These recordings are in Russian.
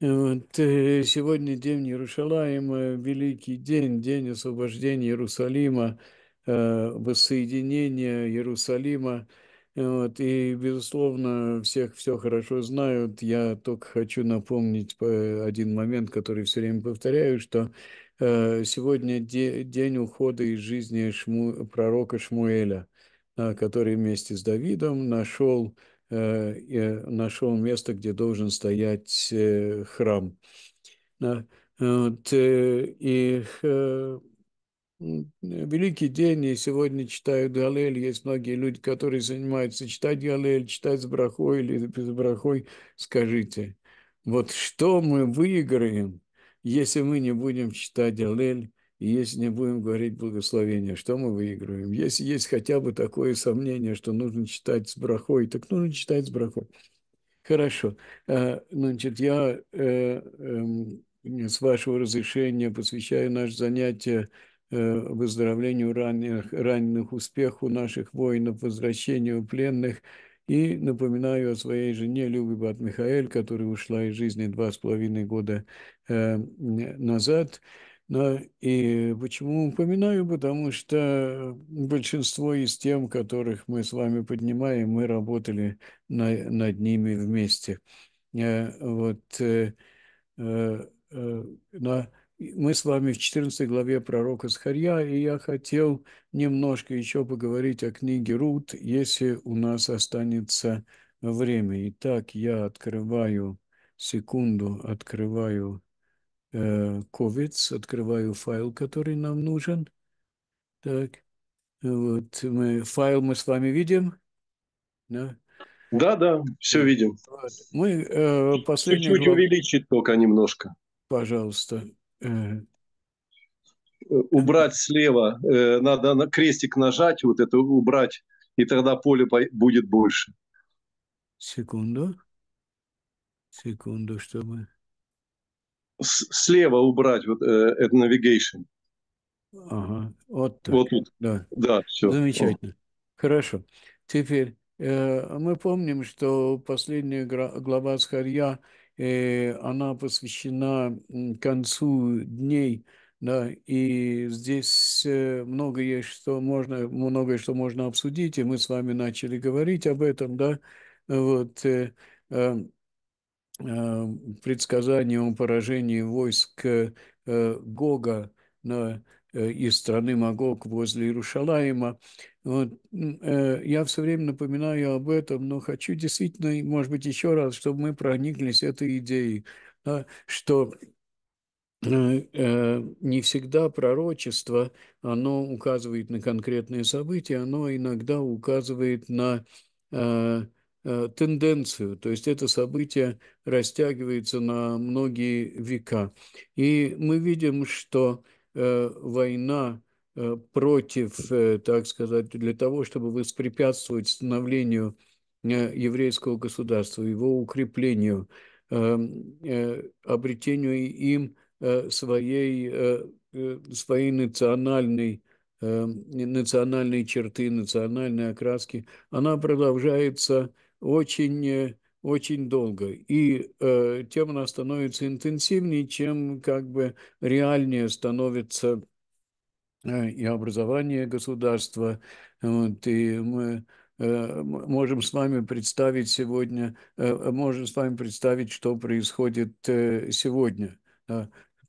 Вот, э, сегодня день Иерушалаема, великий день, день освобождения Иерусалима, э, воссоединения Иерусалима. Вот, и, безусловно, всех все хорошо знают. Я только хочу напомнить один момент, который все время повторяю, что э, сегодня день ухода из жизни Шму, пророка Шмуэля, который вместе с Давидом нашел Э, нашел место, где должен стоять э, храм. Вот, э, и великий день, и сегодня читают Галель, есть многие люди, которые занимаются читать Галель, читать с брахой или без брахой, скажите, вот что мы выиграем, если мы не будем читать Галель, и если не будем говорить благословение, что мы выигрываем? Если есть хотя бы такое сомнение, что нужно читать с брахой, так нужно читать с брахой. Хорошо. А, значит, я э, эм, с вашего разрешения посвящаю наше занятие э, выздоровлению раненых, раненых успеху наших воинов, возвращению пленных и напоминаю о своей жене Любе Бат Михаэль, которая ушла из жизни два с половиной года э, назад. Да, и почему упоминаю? Потому что большинство из тем, которых мы с вами поднимаем, мы работали на, над ними вместе. Э, вот э, э, на, э, мы с вами в 14 главе пророка Схарья, и я хотел немножко еще поговорить о книге Рут, если у нас останется время. Итак, я открываю, секунду, открываю COVID, э, открываю файл, который нам нужен. Так, вот мы, файл мы с вами видим. Да, да, да все видим. Мы э, последний... Чуть-чуть глав... увеличить только немножко. Пожалуйста. Э. Убрать слева, надо на крестик нажать, вот это убрать, и тогда поле будет больше. Секунду. Секунду, чтобы слева убрать вот э, это navigation. Ага, вот так. Вот тут. Да, да все. Замечательно. Вот. Хорошо. Теперь э, мы помним, что последняя глава Схарья, э, она посвящена концу дней, да, и здесь э, много есть, что можно, многое, что можно обсудить, и мы с вами начали говорить об этом, да, вот, э, э, Э, предсказание о поражении войск э, Гога на, э, из страны Магог возле Иерушалаима. Вот. Я все время напоминаю об этом, но хочу действительно, может быть, еще раз, чтобы мы прониклись этой идеей, что не всегда пророчество, оно указывает на конкретные события, оно иногда указывает на Э, тенденцию, то есть это событие растягивается на многие века. И мы видим, что э, война э, против, так сказать, для того, чтобы воспрепятствовать становлению еврейского государства, его укреплению, эм, обретению им своей, своей национальной эм, национальные черты, национальной окраски, она продолжается очень, э, очень долго. И э, тем она становится интенсивнее, чем как бы реальнее становится э, и образование государства. Вот, и мы э, можем с вами представить сегодня, э, можем с вами представить, что происходит сегодня,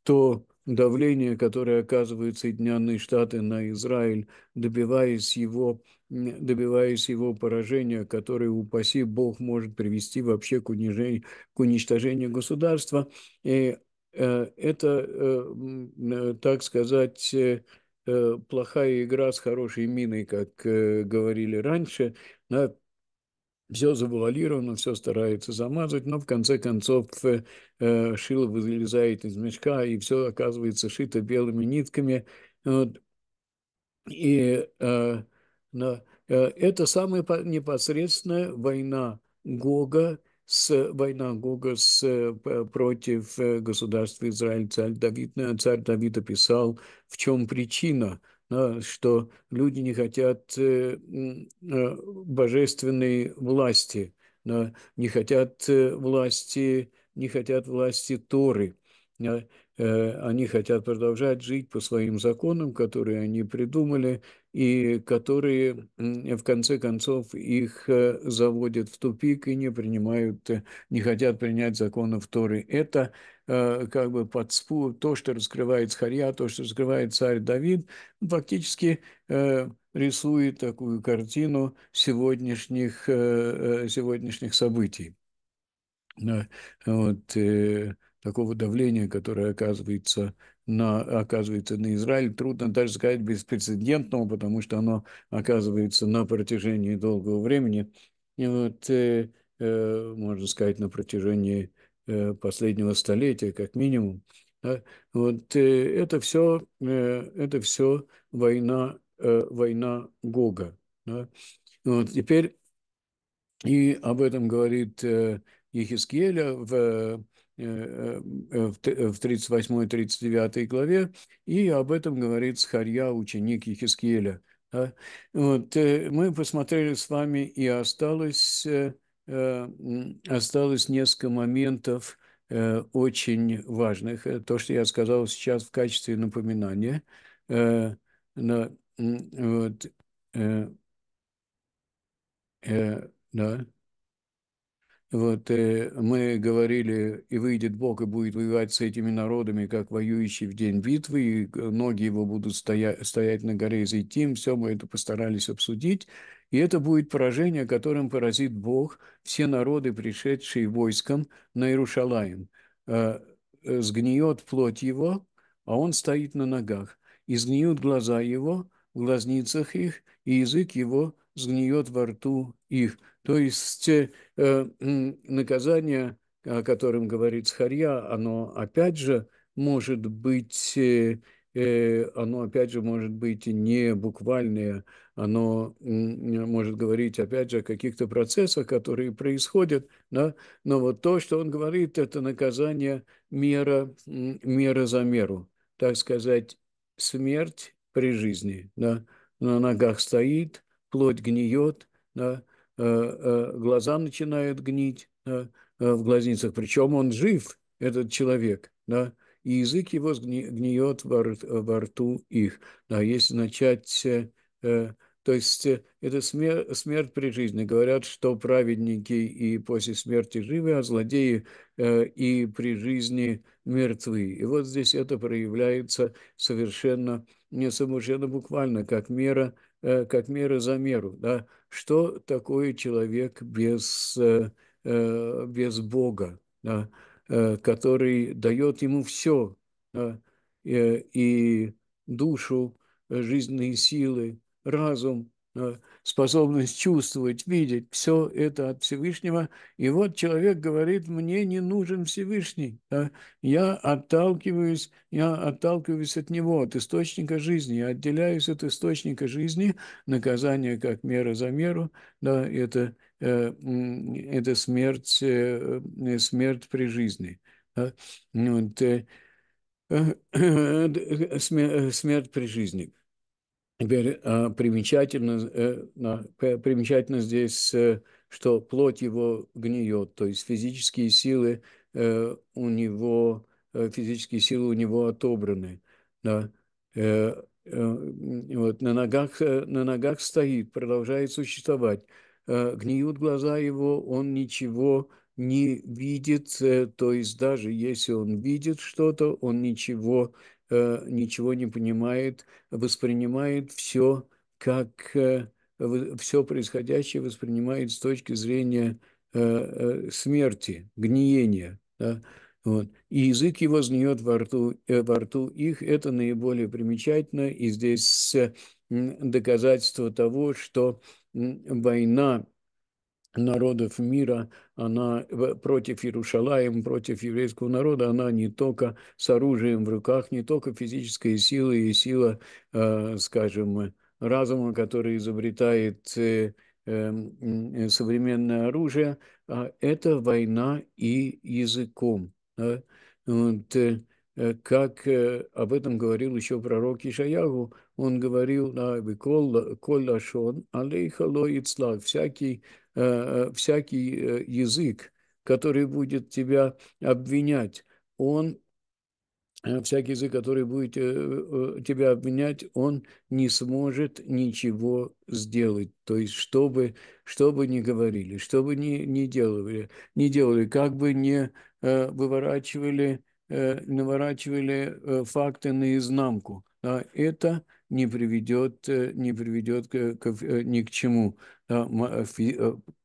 то давление, которое оказывают Соединенные Штаты на Израиль, добиваясь его, добиваясь его поражения, которое, упаси Бог, может привести вообще к, к уничтожению государства. И э, это, э, э, так сказать, плохая игра с хорошей миной, как говорили раньше, да, все завуалировано, все старается замазать, но в конце концов э, э шило вылезает из мешка, и все оказывается шито белыми нитками. Вот. И э, на, э, это самая непосредственная война Гога с война Гога с, э, против э, государства Израиль. Царь Давид, царь Давид описал, в чем причина а, что люди не хотят э, а, божественной власти, а, не хотят э, власти, не хотят власти Торы. Э, они хотят продолжать жить по своим законам, которые они придумали, и которые в конце концов их э, заводят в тупик и не принимают, э, не хотят принять законы Торы. Это э, как бы подспу, то, что раскрывает Харья, то, что раскрывает царь Давид, фактически рисует такую картину сегодняшних, сегодняшних событий. Вот, такого давления, которое оказывается на, оказывается на Израиль, трудно даже сказать беспрецедентного, потому что оно оказывается на протяжении долгого времени, и вот, э, э, можно сказать, на протяжении э, последнего столетия, как минимум. Да? Вот э, это все, э, это все война, э, война Гога. Да? Вот теперь и об этом говорит э, Ехискеля в Э, э, в 38-39 главе, и об этом говорит Схарья, ученик Ехискеля. Вот, э, мы посмотрели с вами, и осталось, осталось несколько моментов очень важных. То, что я сказал сейчас в качестве напоминания. Вот, да. Вот э, мы говорили, и выйдет Бог и будет воевать с этими народами, как воюющий в день битвы, и ноги его будут стоя- стоять на горе Зайтим. Все мы это постарались обсудить. И это будет поражение, которым поразит Бог все народы, пришедшие войском на Иерушалаем. Э, э, сгниет плоть его, а он стоит на ногах. И сгниют глаза его в глазницах их, и язык его сгниет во рту их. То есть те, э, наказание, о котором говорит Схарья, оно опять же может быть, э, э оно опять же может быть не буквальное, оно может говорить опять же о каких-то процессах, которые происходят, да? но вот то, что он говорит, это наказание мера, мера за меру, так сказать, смерть при жизни, да? на ногах стоит, плоть гниет, да, э, э, глаза начинают гнить да, э, в глазницах. Причем он жив, этот человек, да, и язык его гниет во, во рту их. Да, если начать... То есть это смерть, смерть при жизни. Говорят, что праведники и после смерти живы, а злодеи э, и при жизни мертвы. И вот здесь это проявляется совершенно, не совершенно буквально, как мера Э, как мера за меру, да, что такое человек без, э, э, без Бога, да, который дает ему все, да, и душу, жизненные силы, разум, Э, способность чувствовать, видеть, все это от Всевышнего. И вот человек говорит, мне не нужен Всевышний, да? я отталкиваюсь, я отталкиваюсь от него, от источника жизни, я отделяюсь от источника жизни, наказание как мера за меру, да, это, э, это смерть, э, э, смерть при жизни. Да? Вот, э, э смерть при жизни. Теперь а, примечательно, э, примечательно здесь, э, что плоть его гниет, то есть физические силы э, у него, физические силы у него отобраны. Да? Вот, на, ногах, на ногах стоит, продолжает существовать. Гниют глаза его, он ничего не видит, то есть даже если он видит что-то, он ничего Э, ничего не понимает, воспринимает все как э, все происходящее воспринимает с точки зрения э, смерти, гниения. Да? Вот. И язык его сгниет во рту, во рту их. Это наиболее примечательно. И здесь доказательство того, что война народов мира, она против Иерушалаем, против еврейского народа, она не только с оружием в руках, не только физическая сила и сила, э, скажем, разума, который изобретает э, эм, современное оружие, а это война и языком. Вот, э, как об этом говорил еще пророк Ишаягу, он говорил, коль лашон, алейхало ицлах, всякий Э, э, всякий э, язык, который будет тебя обвинять, он всякий язык, который будет тебя обвинять, он не сможет ничего сделать. То есть, чтобы что бы ни говорили, что бы ни, ни делали, не делали, как бы не выворачивали, наворачивали факты наизнанку. А это – не приведет, э, не приведет к, к, э, ни к чему. Э,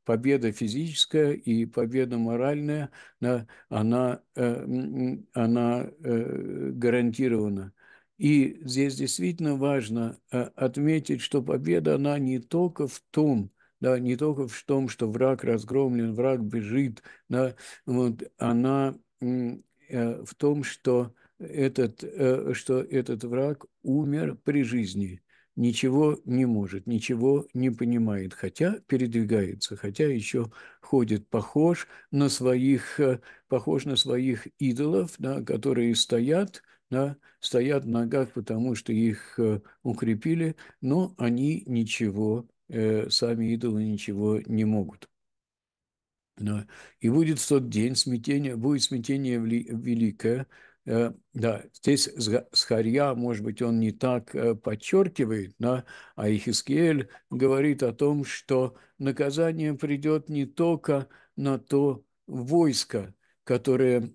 победа физическая и победа моральная, она, она гарантирована. И здесь действительно важно отметить, что победа, она не только в том, да, не только в том, что враг разгромлен, враг бежит, да, вот, она в том, что этот, что этот враг, умер при жизни, ничего не может, ничего не понимает, хотя передвигается, хотя еще ходит, похож на своих, э, похож на своих идолов, да, которые стоят, да, стоят в ногах, потому что их э, укрепили, но они ничего, э, сами идолы ничего не могут. Да. И будет в тот день смятение, будет смятение великое, Э, да, здесь Схарья, может быть, он не так э, подчеркивает, да, а Ихискель говорит о том, что наказание придет не только на то войско, которое,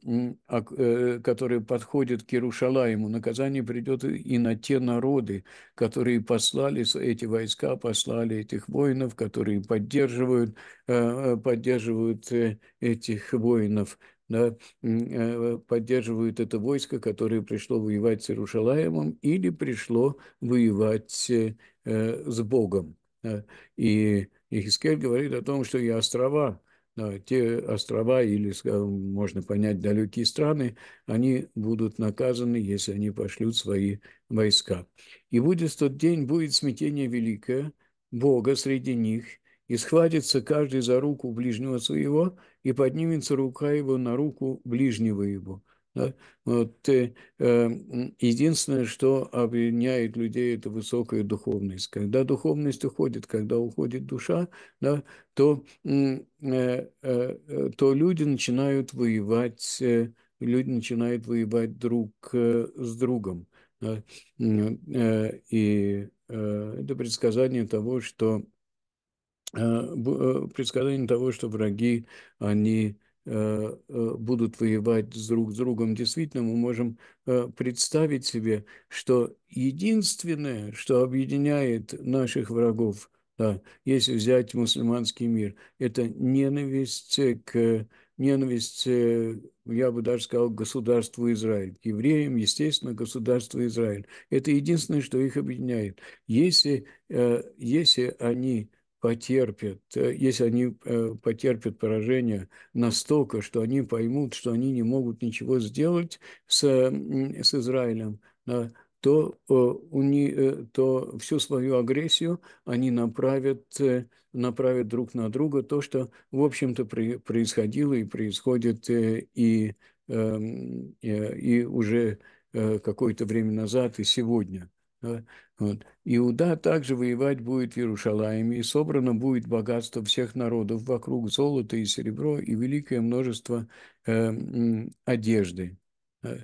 э, которое подходит к Иерушалайму, наказание придет и на те народы, которые послали эти войска, послали этих воинов, которые поддерживают, поддерживают этих воинов да, э, поддерживают это войско, которое пришло воевать с Иерушалаемом или пришло воевать э, э, с Богом. И Ихискель говорит о том, что и острова, те острова или, можно понять, далекие страны, они будут наказаны, если они пошлют свои войска. И будет в тот день, будет смятение великое Бога среди них, и схватится каждый за руку ближнего своего, и поднимется рука его на руку ближнего его. Да? Вот, э, э, единственное, что объединяет людей, это высокая духовность. Когда духовность уходит, когда уходит душа, да, то, э, э, э, то люди начинают воевать, э, люди начинают воевать друг э, с другом. Да? Э, э, и э, это предсказание того, что Э, э, предсказание того, что враги, они э, будут воевать друг с другом. Действительно, мы можем представить себе, что единственное, что объединяет наших врагов, да, если взять мусульманский мир, это ненависть к ненависть, я бы даже сказал, к государству Израиль. К евреям, естественно, государству Израиль. Это единственное, что их объединяет. Если, если они потерпят, э, если они э, потерпят поражение настолько, что они поймут, что они не могут ничего сделать с, с Израилем, да, то, э, уни, то всю свою агрессию они направят, направят друг на друга то, что, в общем-то, происходило и происходит и, эм, и уже какое-то время назад, и сегодня. Вот. Иуда также воевать будет в Иерушалайме, и собрано будет богатство всех народов вокруг, золото и серебро, и великое множество э, одежды. Э,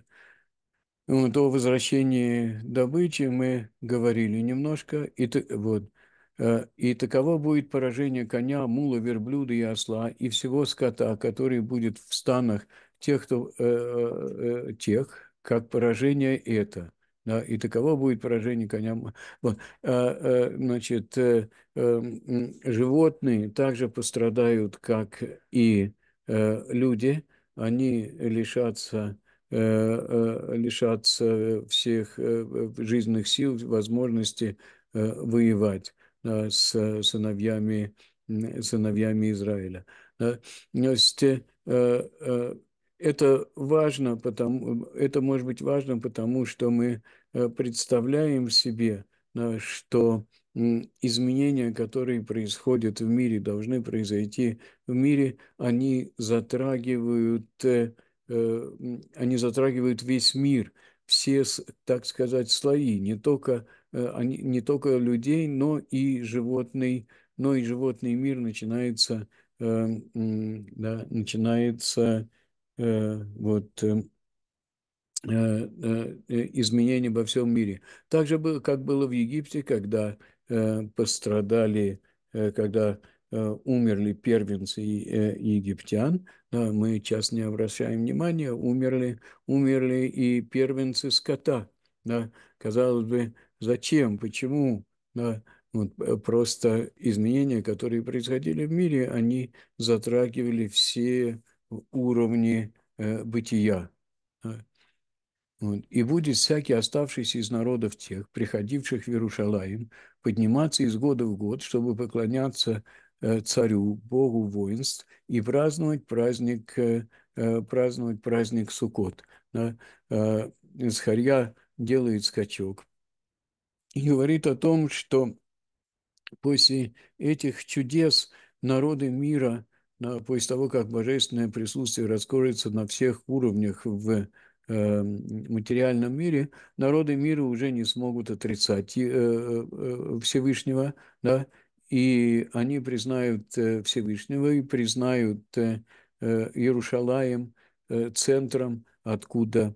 вот, о возвращении добычи мы говорили немножко. И, вот, э, «И таково будет поражение коня, мула, верблюда и осла, и всего скота, который будет в станах тех, кто, э, э, тех как поражение это». Да, и таково будет поражение коням. Вот. А, э, значит, э, эм, животные также пострадают, как и э, люди. Они лишатся лишатся всех жизненных сил, возможности воевать да, с сыновьями, сыновьями Израиля. Да. То есть это важно, потому, это может быть важно, потому что мы э, представляем себе, э, что изменения, которые происходят в мире, должны произойти в мире, они затрагивают, э, они затрагивают весь мир, все, так сказать, слои, не только, они, не только людей, но и животный, но и животный мир начинается, да, начинается Э, вот, э, э, изменений во всем мире. Так же, было как было в Египте, когда пострадали, когда умерли первенцы египтян, мы сейчас не обращаем внимания, умерли, умерли и первенцы скота. Да? Казалось бы, зачем, почему? Да? Вот просто изменения, которые происходили в мире, они затрагивали все в уровне э, бытия. Э, и будет всякий оставшийся из народов тех, приходивших в Иерушалаим, подниматься из года в год, чтобы поклоняться э, царю, Богу воинств, и праздновать праздник, праздновать праздник Суккот. Схарья делает скачок и говорит о том, что после этих чудес народы мира – а, после того, как божественное присутствие раскроется на всех уровнях в э, материальном мире, народы мира уже не смогут отрицать э, э, Всевышнего, да, и они признают Всевышнего и признают Иерушалаем центром, откуда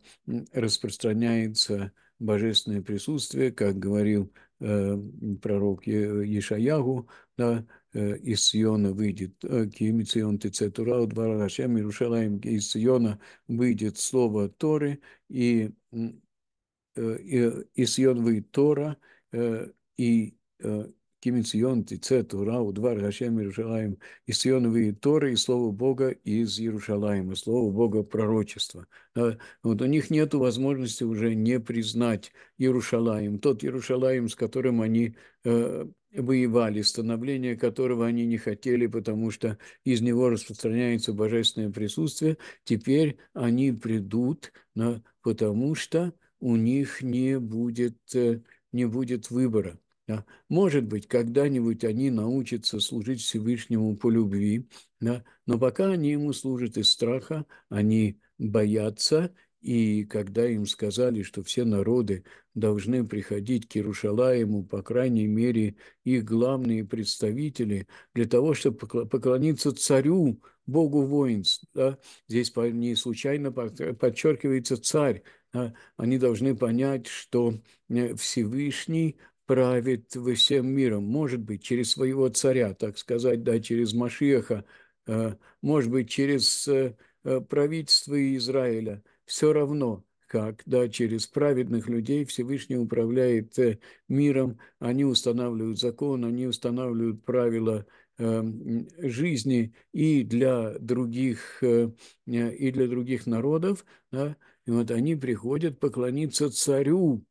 распространяется божественное присутствие, как говорил пророк Ешаягу, да, Э, из Сиона выйдет, э, Ким Сион Тице Тура, Удвара Рашем, Иерушалаем, из Сиона выйдет слово Торы, и э, из Сиона выйдет Тора, и Ким Сион Тице Тура, Удвар Гашем, Иерушалаем, из Сиона выйдет Тора, и Слово Бога из Иерушалаема, Слово Бога пророчества. Вот у них нет возможности уже не признать Иерушалаем, тот Иерушалаем, с которым они воевали, становление которого они не хотели, потому что из него распространяется божественное присутствие, теперь они придут, на, потому что у них не будет, э, не будет выбора. Да. Может быть, когда-нибудь они научатся служить Всевышнему по любви, да, но пока они ему служат из страха, они боятся, и когда им сказали, что все народы должны приходить к Иерушалаему, по крайней мере, их главные представители, для того, чтобы поклониться царю, богу воинств. Да? Здесь не случайно подчеркивается царь. Да? Они должны понять, что э, Всевышний правит всем миром, может быть, через своего царя, так сказать, да, через Машеха, э, может быть, через э, правительство Израиля – все равно как, да, через праведных людей Всевышний управляет э, миром, они устанавливают закон, они устанавливают правила эм, жизни и для других, э, и для других народов, да, и вот они приходят поклониться царю,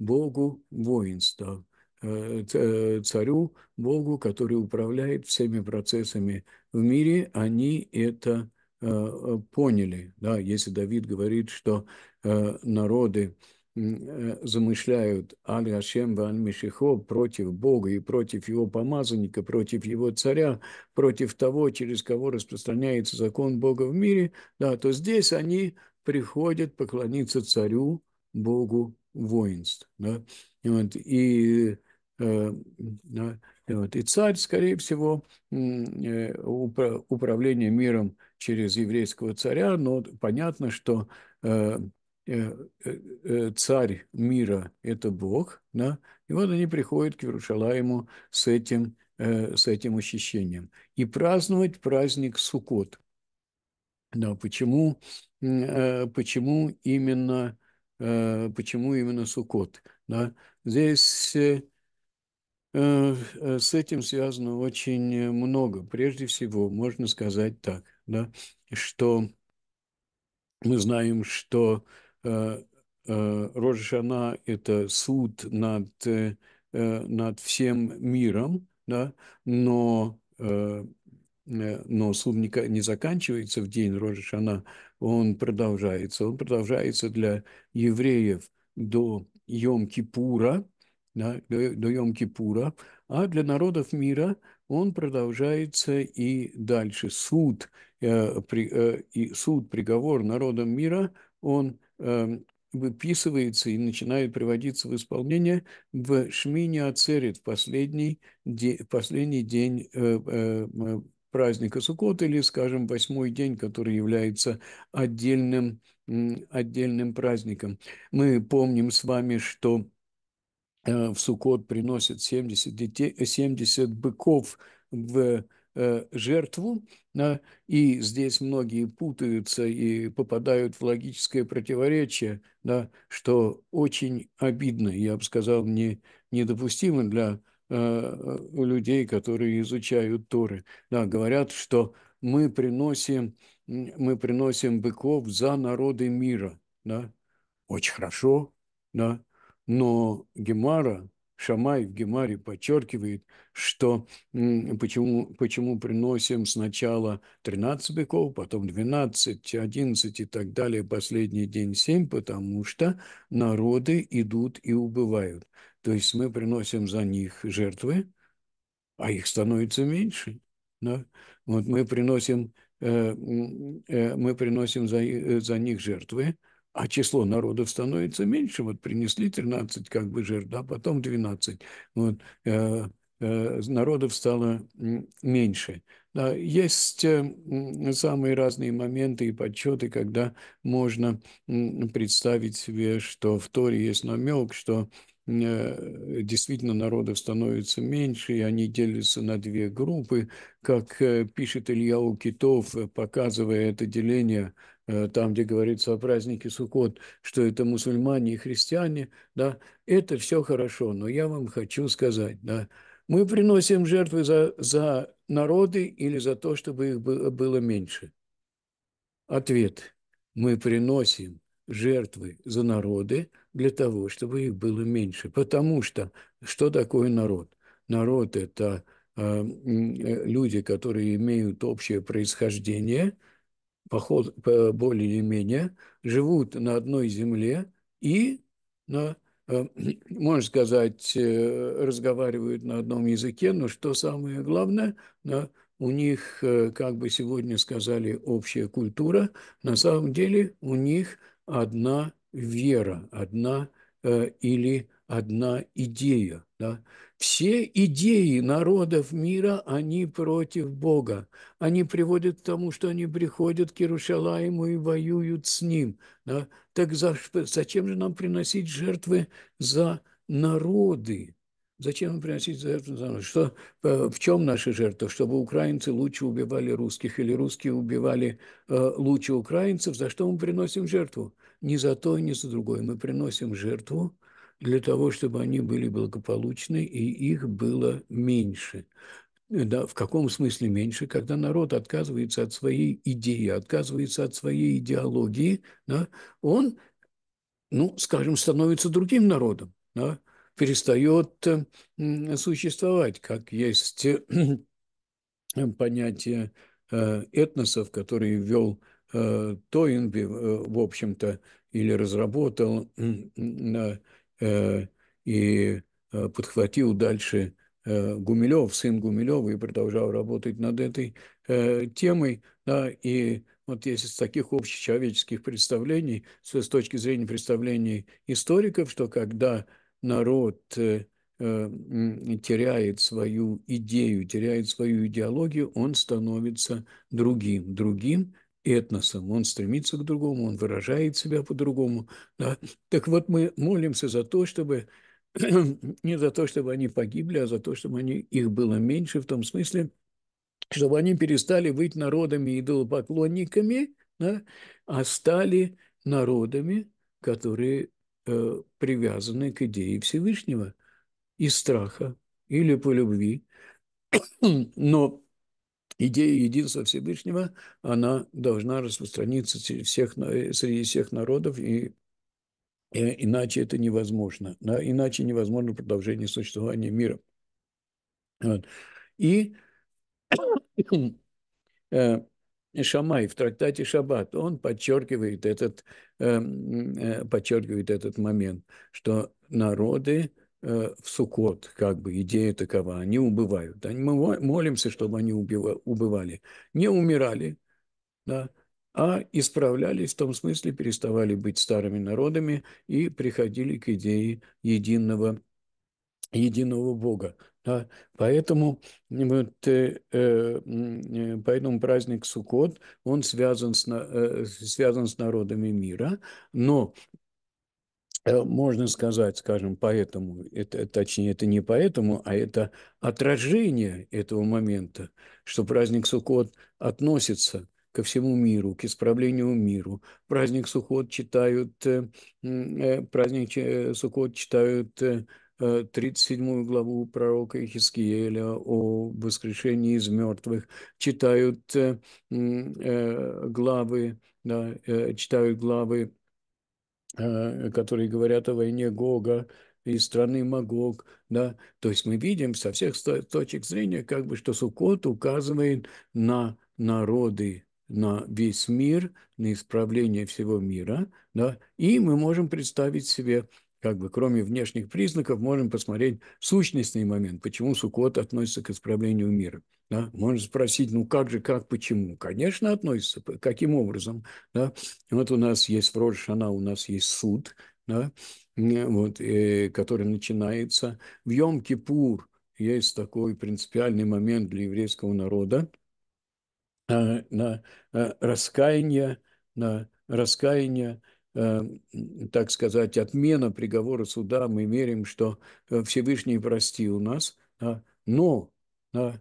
Богу воинства, э, царю, Богу, который управляет всеми процессами в мире, они это Э, э, поняли, да, если Давид говорит, что э, народы замышляют Аль Ашем Ван Мишихо против Бога и против его помазанника, против его царя, против того, через кого распространяется закон Бога в мире, да, то здесь они приходят поклониться царю, Богу воинств. Да? Вот, и э, да, вот. И царь, скорее всего, э, управление миром через еврейского царя, но понятно, что э, э, царь мира – это Бог, да? и вот они приходят к Иерушалаему с этим, с этим ощущением. И праздновать праздник Суккот. Да, почему, почему именно, почему именно Суккот? Да? Здесь Э, с этим связано очень много. Прежде всего, можно сказать так, да, что мы знаем, что э, э Рожешана – это суд над, э, над всем миром, да, но, но суд не, не заканчивается в день Рожешана, он продолжается. Он продолжается для евреев до Йом-Кипура – да, до, Йом-Кипура, а для народов мира он продолжается и дальше. Суд, э, при, э, и суд, приговор народам мира, он э, выписывается и начинает приводиться в исполнение в Шмине Ацерит, в последний, де, последний день э, э, праздника Суккот или, скажем, восьмой день, который является отдельным, отдельным праздником. Мы помним с вами, что Э, в Сукот приносят 70, детей, 70 э, быков в э, жертву, а, и здесь многие путаются и попадают в логическое противоречие, да, что очень обидно, я бы сказал, не, недопустимо для э, людей, которые изучают Торы. Да, говорят, что мы приносим, мы приносим быков за народы мира. Да? Очень хорошо, да? Но Гемара, Шамай в Гемаре подчеркивает, что почему, почему приносим сначала 13 быков, потом 12, 11 и так далее, последний день 7, потому что народы идут и убывают. То есть мы приносим за них жертвы, а их становится меньше. Да? Вот мы приносим, э, э, мы приносим за, э, за них жертвы, а число народов становится меньше. Вот принесли 13 как бы жертв, да, потом 12. Вот, э, э, народов стало меньше. Да, есть э, самые разные моменты и подсчеты, когда можно представить себе, что в Торе есть намек, что э, действительно народов становится меньше, и они делятся на две группы. Как э, пишет Илья Укитов, показывая это деление Э, там, где говорится о празднике Суккот, что это мусульмане и христиане, да, это все хорошо, но я вам хочу сказать, да, мы приносим жертвы за, за народы или за то, чтобы их было меньше? Ответ. Мы приносим жертвы за народы для того, чтобы их было меньше. Потому что что такое народ? Народ – это э, э люди, которые имеют общее происхождение – поход более-менее, или живут на одной земле и, на, э, можно сказать, э, разговаривают на одном языке, но что самое главное, у них, э, как бы сегодня сказали, общая культура, на самом деле у них одна вера, одна или одна идея. Да? Все идеи народов мира, они против Бога. Они приводят к тому, что они приходят к Иерушалаему и воюют с ним. Да? Так за, зачем же нам приносить жертвы за народы? Зачем нам приносить жертвы? за народ? Что, э, в чем наша жертва? Чтобы украинцы лучше убивали русских или русские убивали э, лучше украинцев? За что мы приносим жертву? Ни за то, ни за другое. Мы приносим жертву для того, чтобы они были благополучны, и их было меньше. Да, в каком смысле меньше? Когда народ отказывается от своей идеи, отказывается от своей идеологии, да, он, ну, скажем, становится другим народом, да, перестает существовать, как есть э, понятие э, этносов, которые ввел э, Тойнби, в общем-то, или разработал Э, и э, подхватил дальше э, Гумилев, сын Гумилева, и продолжал работать над этой темой. Да, и вот если с таких общечеловеческих представлений, с точки зрения представлений историков, что когда народ теряет свою идею, теряет свою идеологию, он становится другим. Другим этносом, он стремится к другому, он выражает себя по-другому. Да? Так вот, мы молимся за то, чтобы не за то, чтобы они погибли, а за то, чтобы они, их было меньше, в том смысле, чтобы они перестали быть народами идолопоклонниками, да? а стали народами, которые э, привязаны к идее Всевышнего из страха или по любви. Но идея единства Всевышнего, она должна распространиться всех, э, среди всех народов, и, и э, иначе это невозможно. Да? Иначе невозможно продолжение существования мира. Вот. И э, Шамай в трактате Шаббат, он подчеркивает этот, эм, подчеркивает этот момент, что народы Э, в Сукот, как бы идея такова, они убывают. Да? Мы молимся, чтобы они убывали. Не умирали, да, а исправлялись в том смысле, переставали быть старыми народами и приходили к идее единого, единого Бога. Да? Поэтому, вот, э, э, поэтому праздник Сукот, он связан с, э, связан с народами мира, но Э, можно сказать, скажем, поэтому, это, э, точнее, это не поэтому, а это отражение этого момента, что праздник Суккот относится ко всему миру, к исправлению миру. Праздник Суккот читают, э, праздник Суккот читают 37 главу пророка Ихискиеля о воскрешении из мертвых, читают главы, да, читают главы Э, которые говорят о войне Гога и страны Магог, да, то есть мы видим со всех точек зрения, как бы, что сукот указывает на народы, на весь мир, на исправление всего мира, да, и мы можем представить себе как бы кроме внешних признаков, можем посмотреть сущностный момент, почему Сукот относится к исправлению мира. Да? Можно спросить, ну как же, как, почему? Конечно, относится, каким образом? Да? Вот у нас есть в Рошана, у нас есть суд, да? вот, э, который начинается. В Йом-Кипур есть такой принципиальный момент для еврейского народа э, на э, раскаяние, на раскаяние Э, так сказать, отмена приговора суда, мы верим, что э, Всевышний простил нас, а, но, а,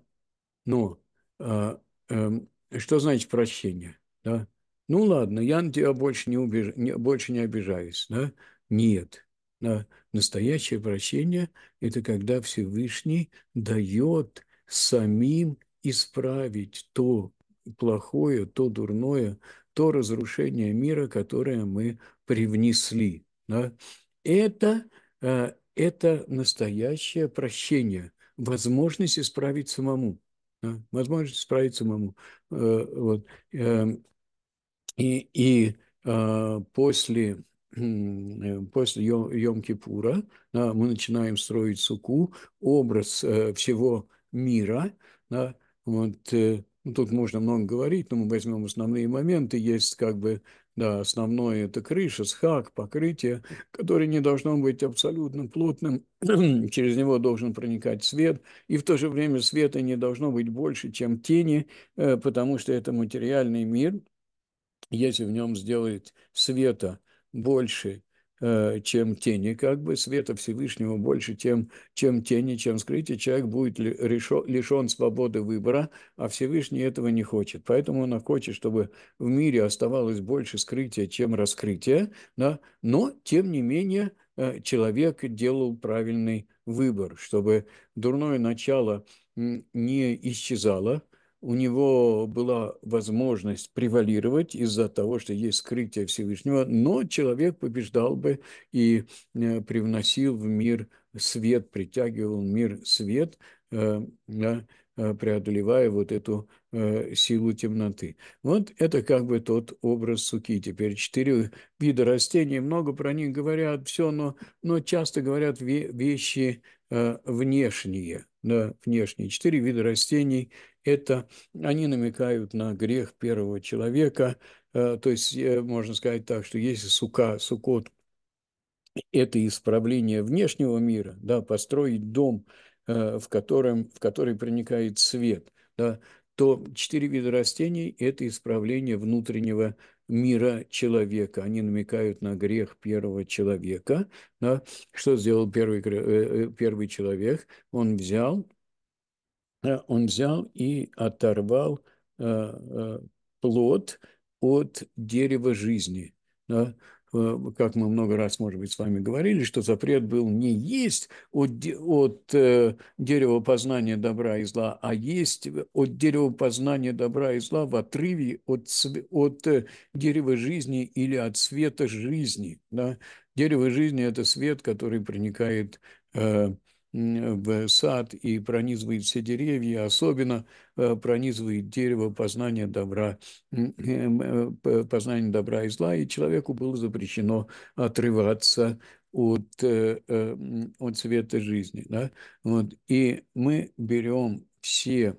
но, а, эм, что значит прощение? Да? Ну ладно, я на тебя больше не, убеж... не, больше не обижаюсь. Да? Нет. Да? Настоящее прощение – это когда Всевышний дает самим исправить то плохое, то дурное, то разрушение мира, которое мы привнесли. Да? Это, э, это настоящее прощение, возможность исправить самому. Да? Возможность исправить самому. Э, вот. Эм, и, и э, после после Йом-Кипура да, мы начинаем строить суку, образ всего мира, да, вот, ну, тут можно много говорить, но мы возьмем основные моменты. Есть как бы, да, основное – это крыша, схак, покрытие, которое не должно быть абсолютно плотным, через него должен проникать свет, и в то же время света не должно быть больше, чем тени, э, потому что это материальный мир. Если в нем сделать света больше, Э, чем тени, как бы света Всевышнего больше, чем чем тени, чем скрытие, человек будет лишен свободы выбора, а Всевышний этого не хочет. Поэтому он хочет, чтобы в мире оставалось больше скрытия, чем раскрытие, да? но, тем не менее, э, человек делал правильный выбор, чтобы дурное начало не исчезало, у него была возможность превалировать из-за того, что есть скрытие Всевышнего, но человек побеждал бы и э, привносил в мир свет, притягивал в мир свет, э, э, преодолевая вот эту силу темноты. Вот это как бы тот образ суки. Теперь четыре вида растений, много про них говорят, все, но, но часто говорят вещи внешние да, внешние. Четыре вида растений – это они намекают на грех первого человека. Э, то есть э, можно сказать так, что если сука, сукот – это исправление внешнего мира, да, построить дом, э, в, котором, в который проникает свет, да, то четыре вида растений – это исправление внутреннего мира человека. Они намекают на грех первого человека. Да? Что сделал первый, э, э, первый человек? Он взял, э, он взял и оторвал плод от дерева жизни. Да? Э, как мы много раз, может быть, с вами говорили, что запрет был не есть от, от э, дерева познания добра и зла, а есть от дерева познания добра и зла в отрыве от, от э, дерева жизни или от света жизни. Да? Дерево жизни – это свет, который проникает э, в сад и пронизывает все деревья, особенно э, пронизывает дерево познания добра, эм, э, познания добра и зла, и человеку было запрещено отрываться от, э, эм, от света жизни. Да? Вот. И мы берем все,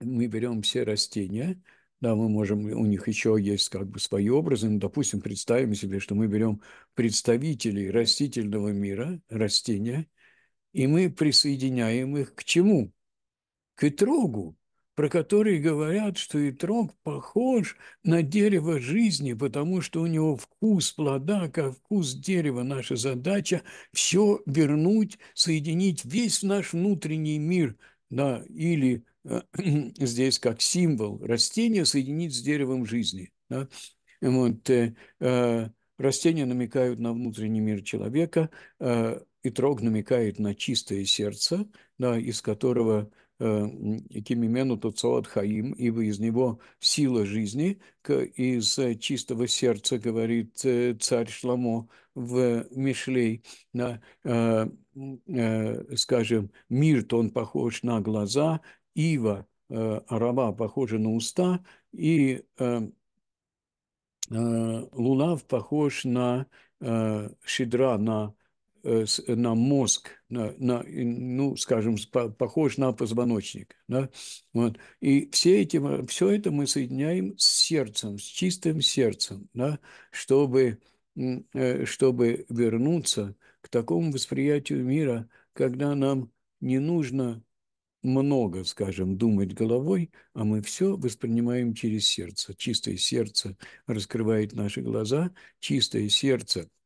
мы берем все растения, да, мы можем, у них еще есть как бы свои образы, ну, допустим, представим себе, что мы берем представителей растительного мира, растения, и мы присоединяем их к чему? К итрогу, про который говорят, что итрог похож на дерево жизни, потому что у него вкус плода, как а вкус дерева. Наша задача – все вернуть, соединить весь наш внутренний мир, да, или э, здесь как символ растения соединить с деревом жизни. Да? Вот, э, э, растения намекают на внутренний мир человека, э, и трог намекает на чистое сердце, да, из которого э, Кимимену Туцоат Хаим, ибо из него сила жизни, из э, чистого сердца, говорит э, царь Шламо в Мишлей, на, э, э, скажем, мир то он похож на глаза, ива, э, арава похожа на уста, и э, э, лулав похож на э, шедра, на Э, э, на мозг, на, на, ну, скажем, похож на позвоночник. Да? Вот. И все, эти, все это мы соединяем с сердцем, с чистым сердцем, да? чтобы, э, чтобы вернуться к такому восприятию мира, когда нам не нужно много, скажем, думать головой, а мы все воспринимаем через сердце. Чистое сердце раскрывает наши глаза, чистое сердце –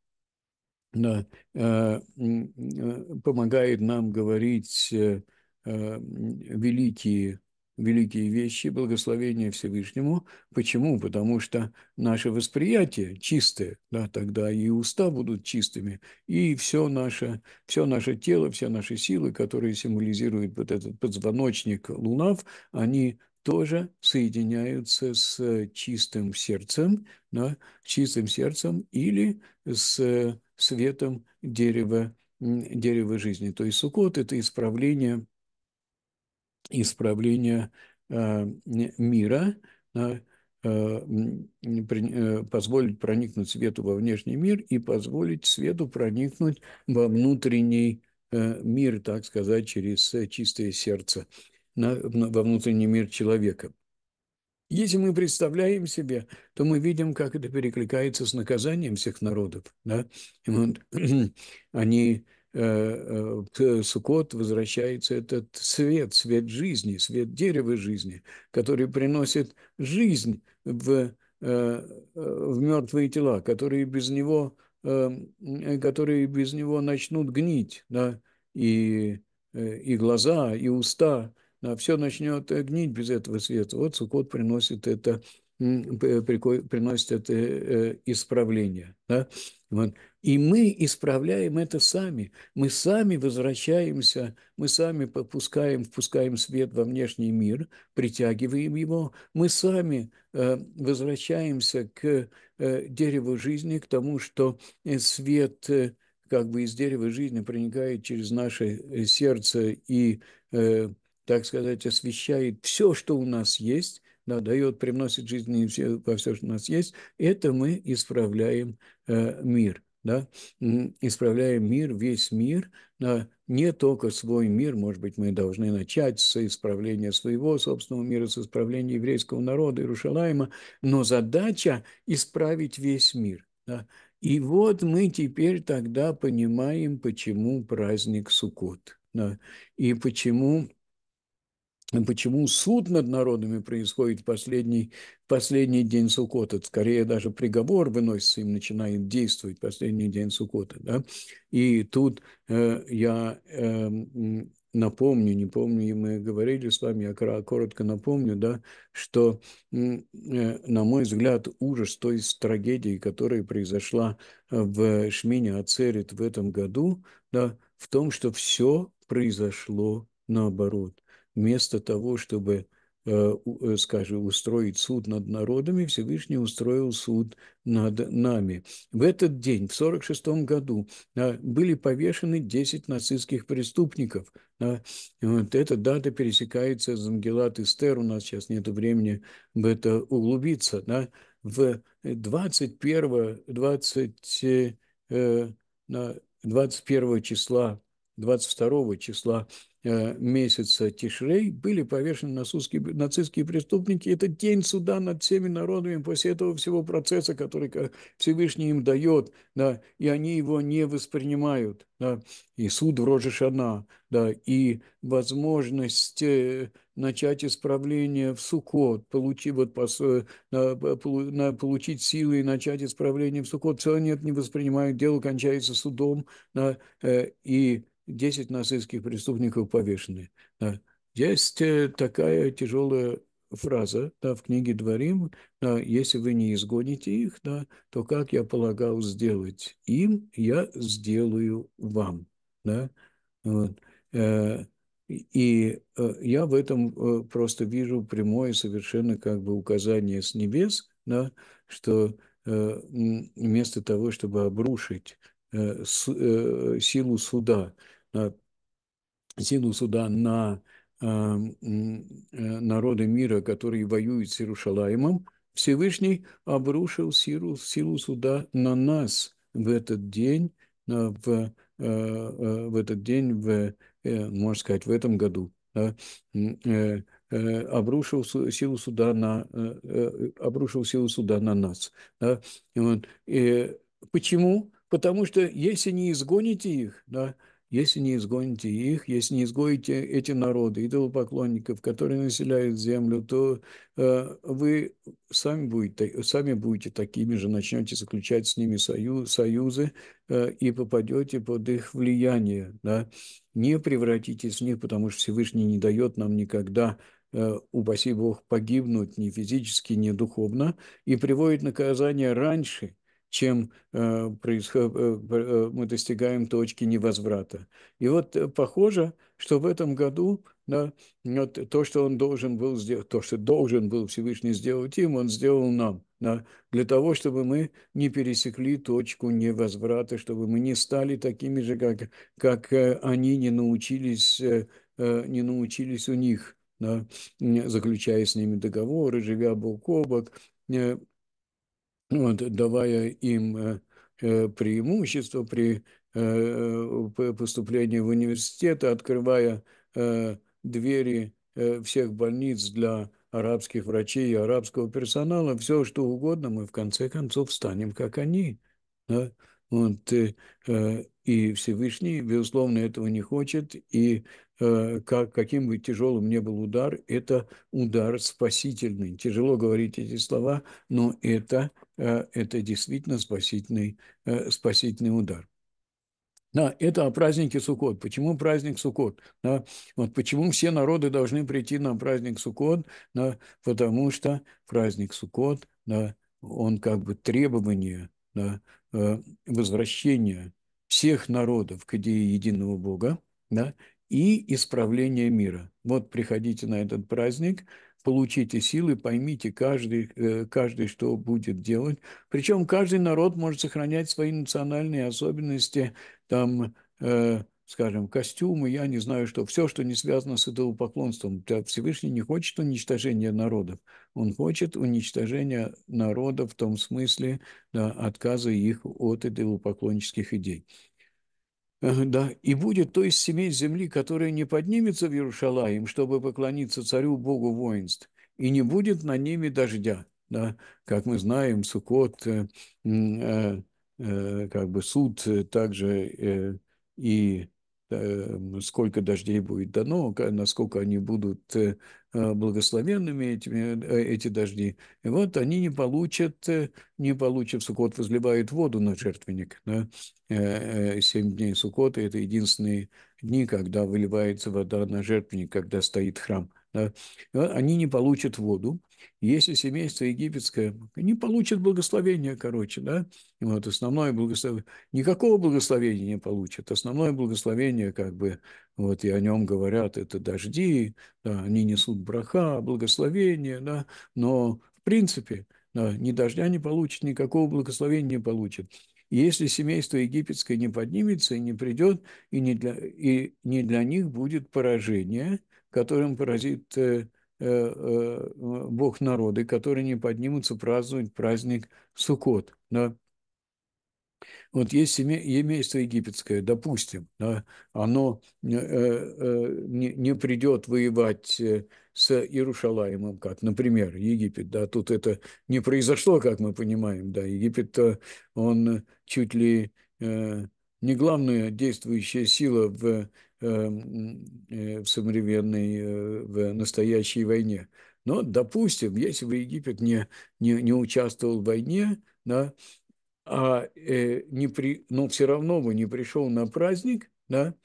да, э, э, помогает нам говорить э, великие великие вещи, благословение Всевышнему. Почему? Потому что наше восприятие чистое, да, тогда и уста будут чистыми, и все наше, все наше тело, все наши силы, которые символизируют вот этот подзвоночник лунав, они тоже соединяются с чистым сердцем, да, чистым сердцем или с светом дерева, дерева жизни. То есть Суккот – это исправление, исправление а, мира, а, э, позволить проникнуть свету во внешний мир и позволить свету проникнуть во внутренний э, мир, так сказать, через э, чистое сердце, во внутренний мир человека. Если мы представляем себе, то мы видим, как это перекликается с наказанием всех народов. Да? Вот, они к э, э, Сукот возвращается этот свет, свет жизни, свет дерева жизни, который приносит жизнь в, э, в мертвые тела, которые без него, которые без него начнут гнить, да, и, и глаза, и уста, а все начнет э, гнить без этого света. Вот Сукот приносит это э, приносит это э, исправление. Да? Вот. И мы исправляем это сами. Мы сами возвращаемся, мы сами попускаем, впускаем свет во внешний мир, притягиваем его. Мы сами возвращаемся к дереву жизни, к тому, что свет как бы из дерева жизни проникает через наше сердце и так сказать, освещает все, что у нас есть, да, дает, приносит жизнь все, во все, что у нас есть, это мы исправляем э, мир. Да? Исправляем мир, весь мир, да? не только свой мир, может быть, мы должны начать с исправления своего собственного мира, с исправления еврейского народа, Иерушалайма, но задача исправить весь мир. Да? И вот мы теперь тогда понимаем, почему праздник Суккот, да? и почему почему суд над народами происходит в последний, последний день Сукота. Скорее даже приговор выносится им, начинает действовать последний день Сукота. Да? И тут э, я э, напомню, не помню, мы говорили с вами, я коротко напомню, да, что, э, на мой взгляд, ужас той трагедии, которая произошла э, в Шмине Ацерит в этом году, да, в том, что все произошло наоборот – вместо того, чтобы, э, э, скажем, устроить суд над народами, Всевышний устроил суд над нами. В этот день, в 1946 году, а, были повешены 10 нацистских преступников. А, вот эта дата пересекается с Ангелат Эстер, у нас сейчас нет времени в это углубиться. Да? В 21, 20, 21 числа 22 числа э, месяца Тишрей были повешены нацистские, нацистские преступники. Это день суда над всеми народами после этого всего процесса, который Всевышний им дает, да, и они его не воспринимают. Да, и суд в Рожешана, да, и возможность э, начать исправление в Сукот, получи, вот, пос, э, на, на, получить силы и начать исправление в Сукот, все они это не воспринимают, дело кончается судом, да, и 10 нацистских преступников повешены. Да. Есть э, такая тяжелая фраза да, в книге «Дворим», да, «Если вы не изгоните их, да, то как я полагал сделать им, я сделаю вам». Да? Э, и э, я в этом просто вижу прямое совершенно как бы указание с небес, да, что вместо того, чтобы обрушить силу суда Э, силу суда на э, э, народы мира, которые воюют с Иерушалаемом, Всевышний обрушил силу, силу суда на нас в этот день, в, в этот день, в, можно сказать, в этом году. Обрушил силу суда на, обрушил силу суда на нас. И Почему? Потому что если не изгоните их, да, если не изгоните их, если не изгоните эти народы, идолопоклонников, которые населяют землю, то э, вы сами будете, сами будете такими же, начнете заключать с ними союз, союзы э, и попадете под их влияние. Да? Не превратитесь в них, потому что Всевышний не дает нам никогда э, упаси Бог, погибнуть ни физически, ни духовно, и приводит наказание раньше, чем э, происход... Э, э, мы достигаем точки невозврата. И вот э, похоже, что в этом году да, вот то, что он должен был сделать, то, что должен был Всевышний сделать им, он сделал нам. Да, для того, чтобы мы не пересекли точку невозврата, чтобы мы не стали такими же, как, как э, они не научились, не научились у них, да, заключая с ними договоры, живя бок о бок, вот, давая им э, э, преимущество при э, поступлении в университеты, открывая двери всех больниц для арабских врачей и арабского персонала, все что угодно, мы в конце концов станем как они. Да? Вот, и Всевышний, безусловно, этого не хочет, и Э, как, каким бы тяжелым ни был удар, это удар спасительный. Тяжело говорить эти слова, но это, э, это действительно спасительный, э, спасительный удар. Да, это о празднике Суккот. Почему праздник Суккот? Да, вот почему все народы должны прийти на праздник Суккот? Да, потому что праздник Суккот, да, он как бы требование да, возвращения всех народов к идее единого Бога, да, и исправление мира. Вот приходите на этот праздник, получите силы, поймите каждый, э, каждый, что будет делать. Причем каждый народ может сохранять свои национальные особенности, там, э, скажем, костюмы, я не знаю что, все, что не связано с идолопоклонством. Всевышний не хочет уничтожения народов, он хочет уничтожения народа в том смысле да, отказа их от идолопоклоннических идей. Да, и будет то из семей земли, которая не поднимется в Иерушалаем, чтобы поклониться царю Богу воинств, и не будет на ними дождя. Да? Как мы знаем, Сукот, э, э, э, как бы суд, э, также э, и Э, сколько дождей будет дано, насколько они будут э, э, благословенными этими, эти дожди. И вот они не получат, не получат, Сукот возливает воду на жертвенник. Да? Семь дней Сукота – это единственные дни, когда выливается вода на жертвенник, когда стоит храм. А они не получат воду. Если семейство египетское не получит благословения, короче, да, вот основное благословение, никакого благословения не получат. Основное благословение, как бы, вот и о нем говорят, это дожди, да, они несут браха, благословение, да, но в принципе, да, ни дождя не получит, никакого благословения не получит если семейство египетское не поднимется и не придет, и не для, и не для них будет поражение, которым поразит э, э, э, Бог народы, которые не поднимутся праздновать праздник Суккот. Да? Вот есть семейство египетское, допустим, да, оно не, не придет воевать с Иерушалаемом, как, например, Египет, да, тут это не произошло, как мы понимаем, да, Египет, он чуть ли э, не главная действующая сила в, э, э в современной, э, в настоящей войне. Но, допустим, если бы Египет не, не, не участвовал в войне, да, а э, не при, но все равно бы не пришел на праздник, да,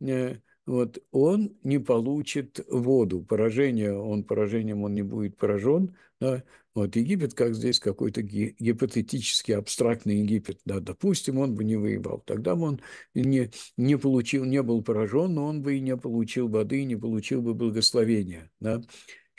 э, вот, он не получит воду. Поражение, он поражением он не будет поражен. Да? Вот Египет, как здесь какой-то гипотетический абстрактный Египет, да, допустим, он бы не воевал. Тогда бы он не, не получил, не был поражен, но он бы и не получил воды, и не получил бы благословения. Да?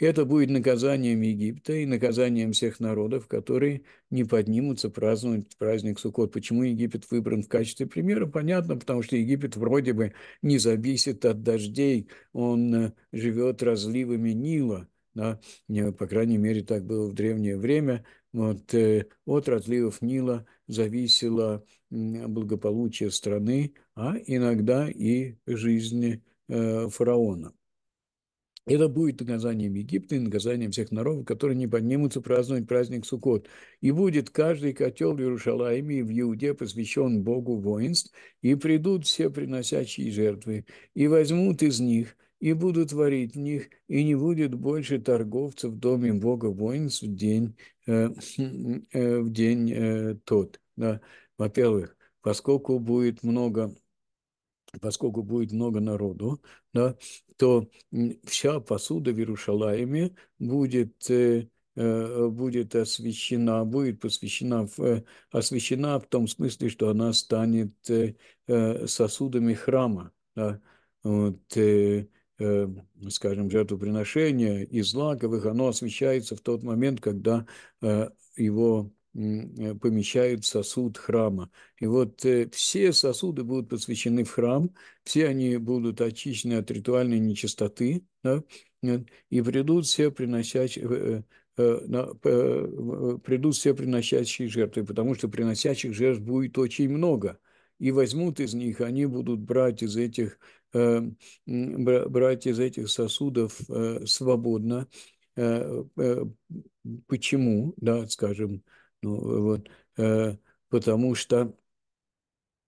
Это будет наказанием Египта и наказанием всех народов, которые не поднимутся праздновать праздник Суккот. Почему Египет выбран в качестве примера? Понятно, потому что Египет вроде бы не зависит от дождей, он э, живет разливами Нила. Да? Э, по крайней мере, так было в древнее время. Вот, э, от разливов Нила зависело благополучие страны, а иногда и жизнь фараона. Это будет наказанием Египта и наказанием всех народов, которые не поднимутся праздновать праздник Суккот. И будет каждый котел в Иерушалайме и в Иуде посвящен Богу воинств, и придут все приносящие жертвы, и возьмут из них, и будут варить в них, и не будет больше торговцев в доме Бога воинств в день, э, хм, э, в день э, тот. Да. Во-первых, поскольку будет много поскольку будет много народу, да, то вся посуда в Иерушалаиме будет, э, э, будет освящена, будет посвящена, э, освящена в том смысле, что она станет сосудами храма. Да, вот, скажем, жертвоприношение из лаковых, оно освещается в тот момент, когда его Э, помещают сосуд храма. И вот э, все сосуды будут посвящены в храм, все они будут очищены от ритуальной нечистоты, да, и придут все приносящие э, придут все приносящие жертвы, потому что приносящих жертв будет очень много – и возьмут из них, они будут брать из этих, брать из этих сосудов свободно. почему, да, скажем, ну, вот, э, потому что,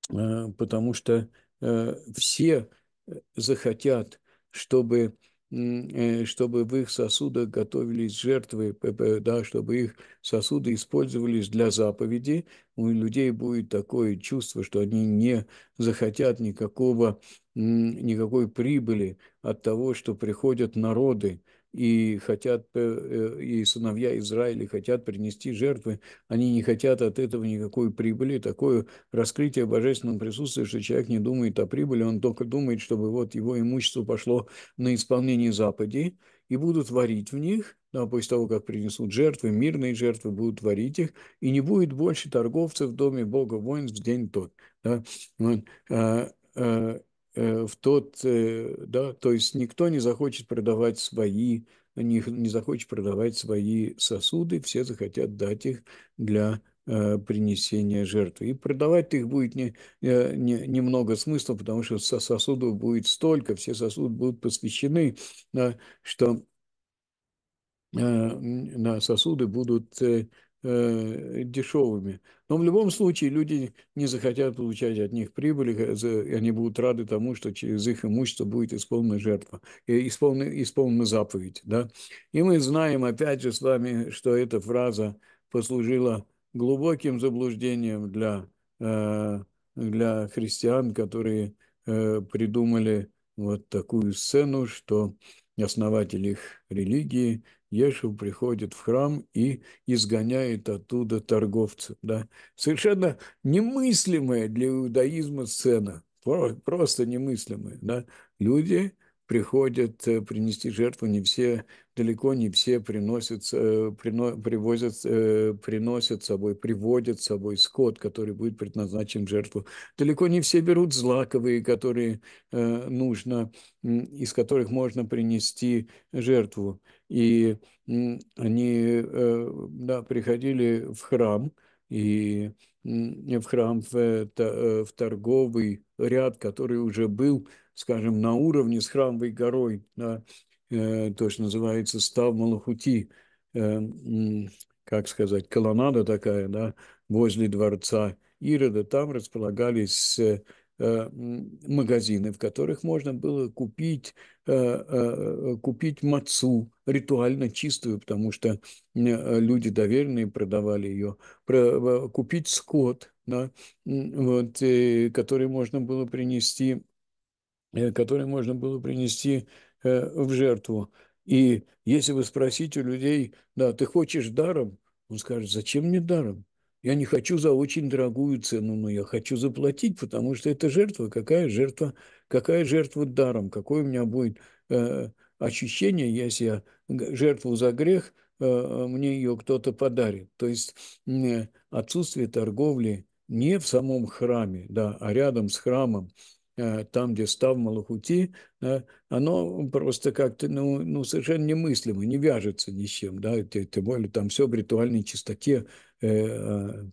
э, потому что э, все э, захотят, чтобы э, чтобы в их сосудах готовились жертвы, да, чтобы их сосуды использовались для заповеди. У людей будет такое чувство, что они не захотят никакого, никакой прибыли от того, что приходят народы, и хотят, э, э, и сыновья Израиля хотят принести жертвы, они не хотят от этого никакой прибыли. Такое раскрытие божественного присутствия, что человек не думает о прибыли, он только думает, чтобы вот его имущество пошло на исполнение западе и будут варить в них, да, после того, как принесут жертвы, мирные жертвы, будут варить их, и не будет больше торговцев в доме Бога воинств в день тот. Да? Вот а, а, Э, в тот, э, да, то есть никто не захочет продавать свои, не, не захочет продавать свои сосуды, все захотят дать их для э, принесения жертвы. И продавать их будет не, не, немного смысла, потому что сосудов будет столько, все сосуды будут посвящены, да, что на сосуды будут дешевыми. Но в любом случае люди не захотят получать от них прибыли, э, они будут рады тому, что через их имущество будет исполнена жертва, э, исполнена, исполнена заповедь. Да? И мы знаем, опять же, с вами, что эта фраза послужила глубоким заблуждением для, э, для христиан, которые придумали вот такую сцену, что основатель их религии Ешев приходит в храм и изгоняет оттуда торговцев. Да? Совершенно немыслимая для иудаизма сцена, просто немыслимая. Да? Люди приходят э, принести жертву, не все, далеко не все приносят, э, прино, привозят, э, приносят с собой, приводят с собой скот, который будет предназначен жертву. Далеко не все берут злаковые, которые нужно, из которых можно принести жертву. И они да, приходили в храм – и в храм в, э, в торговый ряд, который уже был, скажем, на уровне с храмовой горой, да, э, то, что называется став Малахути, э, как сказать, колоннада такая, да, возле дворца Ирода, там располагались Э, магазины, в которых можно было купить, э, э, купить мацу, ритуально чистую, потому что люди доверенные продавали ее, купить скот, да, вот, который можно было принести, который можно было принести в жертву. И если вы спросите у людей, да, ты хочешь даром? Он скажет, зачем мне даром? Я не хочу за очень дорогую цену, но я хочу заплатить, потому что это жертва. Какая жертва, какая жертва даром? Какое у меня будет э, ощущение, если я жертву за грех, э, мне ее кто-то подарит. То есть э, отсутствие торговли не в самом храме, да, а рядом с храмом, э, там, где став Малахути, да, оно просто как-то ну, ну, совершенно немыслимо, не вяжется ни с чем. Да, тем более там все в ритуальной чистоте Э,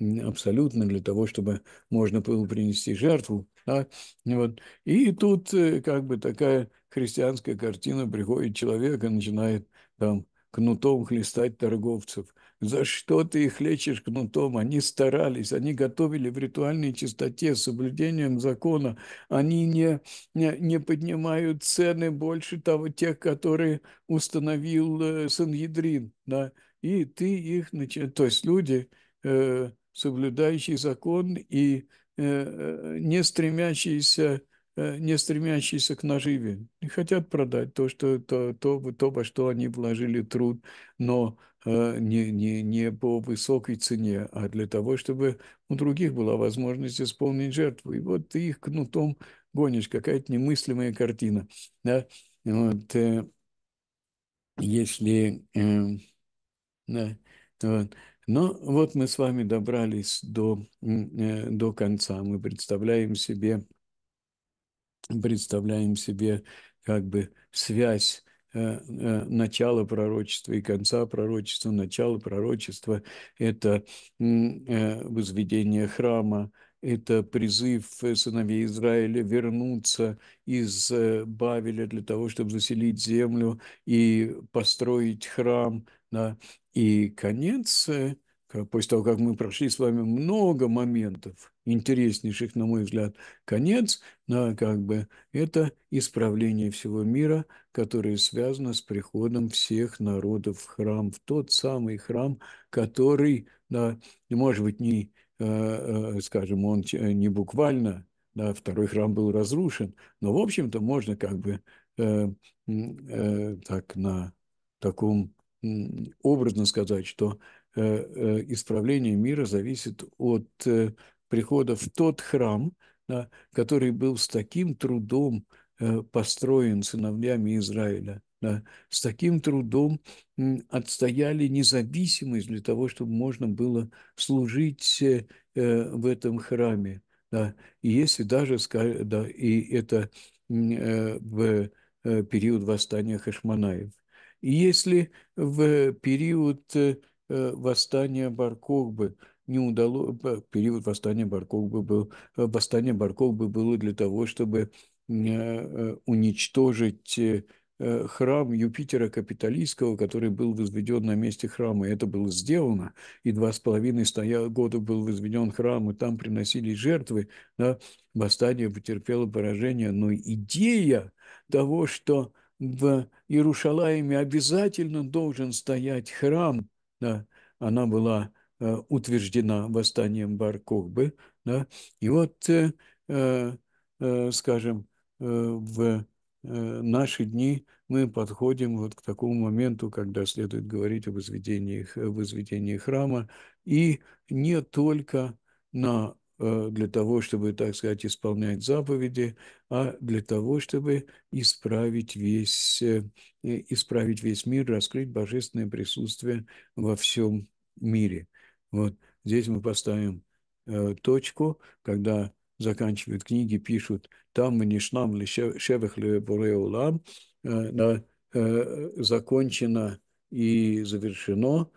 э, абсолютно для того, чтобы можно было принести жертву. Да? Вот. И тут э, как бы такая христианская картина, приходит человек и начинает там кнутом хлестать торговцев. За что ты их лечишь кнутом? Они старались, они готовили в ритуальной чистоте соблюдением закона. Они не, не, не поднимают цены больше того, тех, которые установил э, Сангедрин. Да? и ты их начинаешь... То есть люди, э, соблюдающие закон и э, э, не стремящиеся не стремящиеся к наживе, и хотят продать то, что, то, то, то, во что они вложили труд, но не, не, не по высокой цене, а для того, чтобы у других была возможность исполнить жертву. И вот ты их кнутом гонишь, какая-то немыслимая картина. Да? Вот, если э, да. Вот. Но ну, вот мы с вами добрались до, э, до конца. Мы представляем себе, представляем себе как бы связь э, э, начала пророчества и конца пророчества. Начало пророчества – это возведение храма, это призыв сыновей Израиля вернуться из Бавеля для того, чтобы заселить землю и построить храм. Да. И конец, э, после того, как мы прошли с вами много моментов, интереснейших, на мой взгляд, конец, да, как бы, это исправление всего мира, которое связано с приходом всех народов в храм, в тот самый храм, который, да, может быть, не, э, э, скажем, он не буквально, да, второй храм был разрушен, но, в общем-то, можно как бы э, э, так на таком образно сказать, что э, э, исправление мира зависит от э, прихода в тот храм, который был с таким трудом построен сыновьями Израиля, с таким трудом отстояли независимость для того, чтобы можно было служить в этом храме. И если даже, да, и это в период восстания Хашманаев. Если в период э, э, восстания Баркогбы не удалось, период восстания Баркогбы был, э, восстание Баркогбы было для того, чтобы уничтожить храм Юпитера капиталистского, который был возведен на месте храма. И это было сделано, и два с половиной стоя... года был возведен храм, и там приносились жертвы. Да? Восстание потерпело поражение, но идея того, что в Иерушалаиме обязательно должен стоять храм, да, она была э, утверждена восстанием Баркохбы, да, и вот, э, э, э скажем, э, в э, наши дни мы подходим вот к такому моменту, когда следует говорить об возведении, возведении храма, и не только на Э, для того, чтобы, так сказать, исполнять заповеди, а для того, чтобы исправить весь, э, э, исправить весь мир, раскрыть божественное присутствие во всем мире. Вот здесь мы поставим точку, когда заканчивают книги, пишут «Там мы нишнам ли шевех ли бореулам» закончено и завершено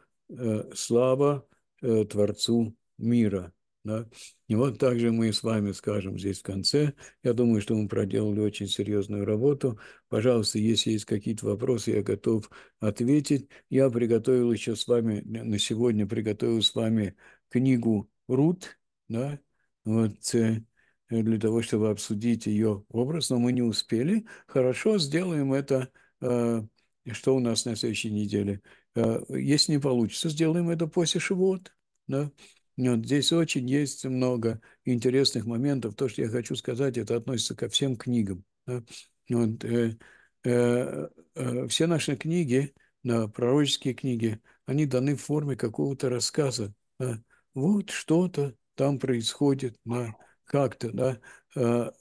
слава Творцу мира – да? И вот также мы с вами скажем здесь в конце. Я думаю, что мы проделали очень серьезную работу. Пожалуйста, если есть какие-то вопросы, я готов ответить. Я приготовил еще с вами, на сегодня приготовил с вами книгу «Рут», да? вот, э, для того, чтобы обсудить ее образ, но мы не успели. Хорошо, сделаем это, э, что у нас на следующей неделе. Э, если не получится, сделаем это после Шивот. Да? И вот здесь очень есть много интересных моментов. То, что я хочу сказать, это относится ко всем книгам. Да? Вот, э, э, э, все наши книги, да, пророческие книги, они даны в форме какого-то рассказа. Да? Вот что-то там происходит, да, как-то, да, э, э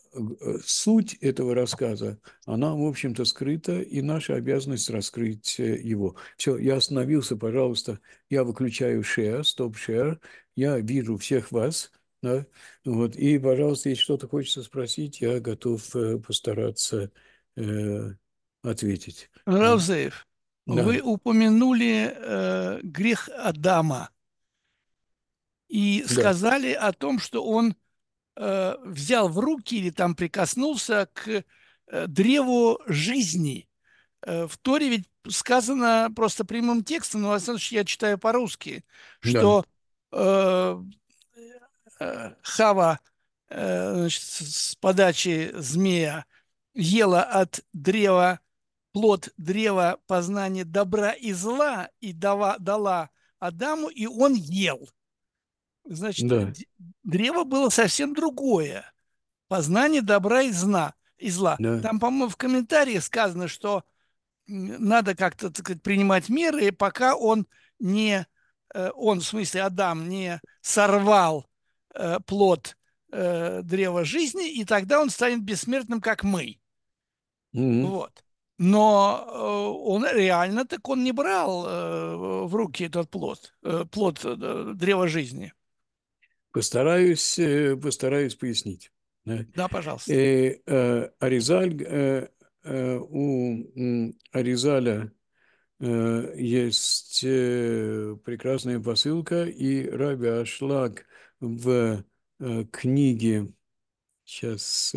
суть этого рассказа, она, в общем-то, скрыта, и наша обязанность раскрыть э, его. Все, я остановился, пожалуйста, я выключаю share, stop share, я вижу всех вас, да, вот, и, пожалуйста, если что-то хочется спросить, я готов э, постараться э, ответить. Равзеев, да. вы упомянули э, грех Адама и сказали да. о том, что он э, взял в руки или там прикоснулся к э, древу жизни. Э, в Торе ведь сказано просто прямым текстом, но, ну, я читаю по-русски, что Э, Хава э, значит, с подачи змея ела от древа плод древа познания добра и зла и дала, дала Адаму, и он ел. Значит, да. древо было совсем другое. Познание добра и зна и зла. Да. Там, по-моему, в комментариях сказано, что надо как-то принимать меры, пока он не Э, он, в смысле, Адам не сорвал э, плод э, древа жизни, и тогда он станет бессмертным, как мы. Mm-hmm. Вот. Но он реально так он не брал в руки этот плод, плод древа жизни. Постараюсь, постараюсь пояснить. Да, пожалуйста. И, э, Аризаль, э, э, у Аризаля Э, есть э, прекрасная посылка, и Раби Ашлаг в э, книге, сейчас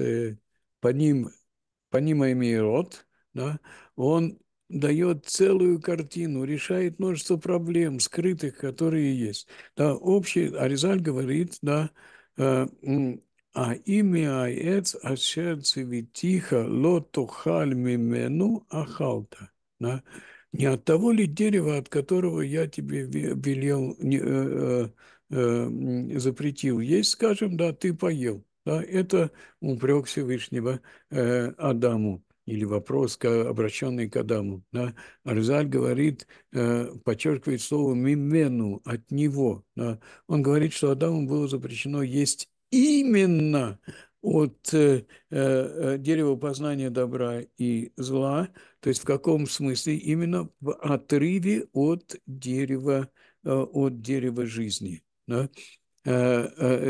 по ним, по ним Эмирот, да, он дает целую картину, решает множество проблем, скрытых, которые есть. Да, общий, Аризаль говорит, да, а имя Аец Ашер Цветиха Лотухаль Мимену Ахалта. Да, не от того ли дерева, от которого я тебе велел, э, э, запретил есть, скажем, да, ты поел. Да, это упрек Всевышнего э, Адаму или вопрос, обращенный к Адаму. Да? Арзаль говорит, э, подчеркивает слово «мимену» – от него. Да? Он говорит, что Адаму было запрещено есть именно от э, э, дерева познания добра и зла, то есть в каком смысле именно в отрыве от дерева, э, от дерева жизни. Да? Э,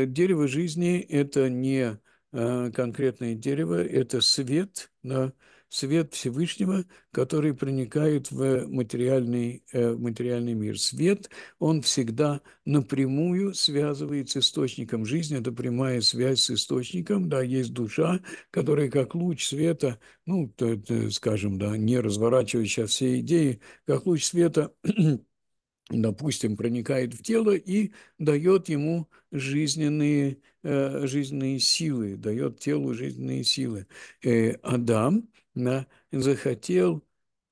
э, дерево жизни – это не э, конкретное дерево, это свет, да, свет Всевышнего, который проникает в материальный, в э, материальный мир. Свет, он всегда напрямую связывает с источником жизни, это прямая связь с источником, да, есть душа, которая как луч света, ну, скажем, да, не разворачивающая все идеи, как луч света допустим, проникает в тело и дает ему жизненные, э, жизненные силы, дает телу жизненные силы. Э, Адам да, захотел,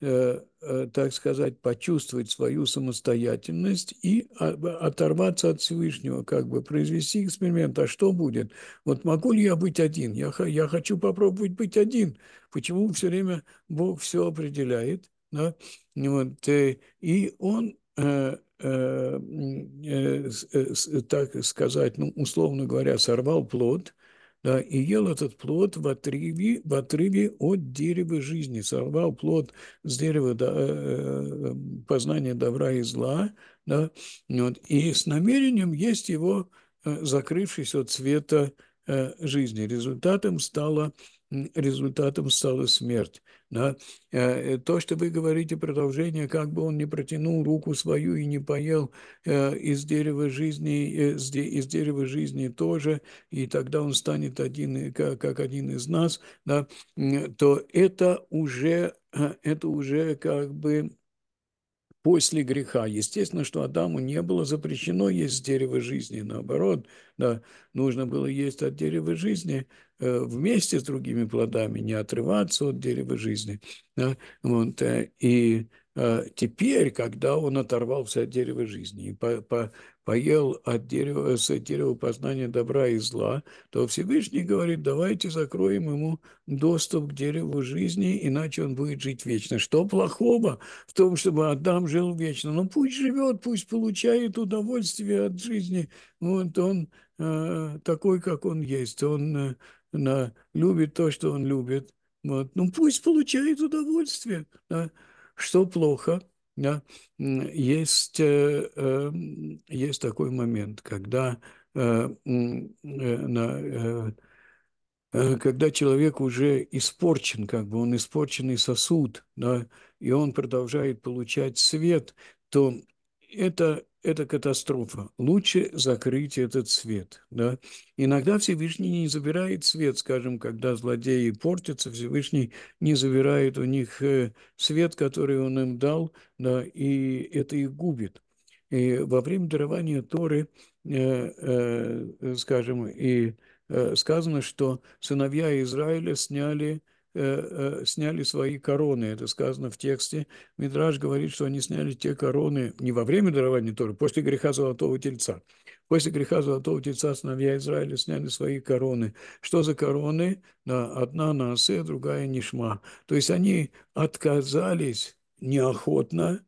э, э, так сказать, почувствовать свою самостоятельность и а, оторваться от Всевышнего, как бы произвести эксперимент. А что будет? Вот могу ли я быть один? Я, я хочу попробовать быть один. Почему все время Бог все определяет? Да? Вот, э, и он э, так сказать, ну, условно говоря, сорвал плод, да, и ел этот плод в отрыве, в отрыве от дерева жизни, сорвал плод с дерева до, э, э, эм, познания добра и зла, да, вот, и с намерением есть его, э, закрывшись от света жизни. Результатом стало результатом стала смерть. Да? Э, то, что вы говорите, продолжение, как бы он не протянул руку свою и не поел э, из дерева жизни, э, из дерева жизни тоже, и тогда он станет один, как один из нас, да? то это уже, это уже как бы после греха. Естественно, что Адаму не было запрещено есть дерева жизни, наоборот, да, нужно было есть от дерева жизни, Э, вместе с другими плодами, не отрываться от дерева жизни. Да? Вот, э, и э, теперь, когда он оторвался от дерева жизни и по, по, поел от дерева, с дерева познания добра и зла, то Всевышний говорит, давайте закроем ему доступ к дереву жизни, иначе он будет жить вечно. Что плохого в том, чтобы Адам жил вечно? Ну пусть живет, пусть получает удовольствие от жизни. Вот он э, такой, как он есть. Он э, да, любит то, что он любит. Вот. Ну, пусть получает удовольствие. Да. Что плохо? Да. Есть, э, э, есть такой момент, когда, э, э, э, э, когда человек уже испорчен, как бы он испорченный сосуд, да, и он продолжает получать свет, то это это катастрофа. Лучше закрыть этот свет. Да? Иногда Всевышний не забирает свет, скажем, когда злодеи портятся, Всевышний не забирает у них э, свет, который он им дал, да, и это их губит. И во время дарования Торы, э, э, скажем, и сказано, что сыновья Израиля сняли Э, э, сняли свои короны. Это сказано в тексте. Мидраж говорит, что они сняли те короны не во время дарования Торы, после греха Золотого Тельца. После греха Золотого Тельца сыновья Израиля сняли свои короны. Что за короны? одна на осе, другая нишма. То есть они отказались неохотно,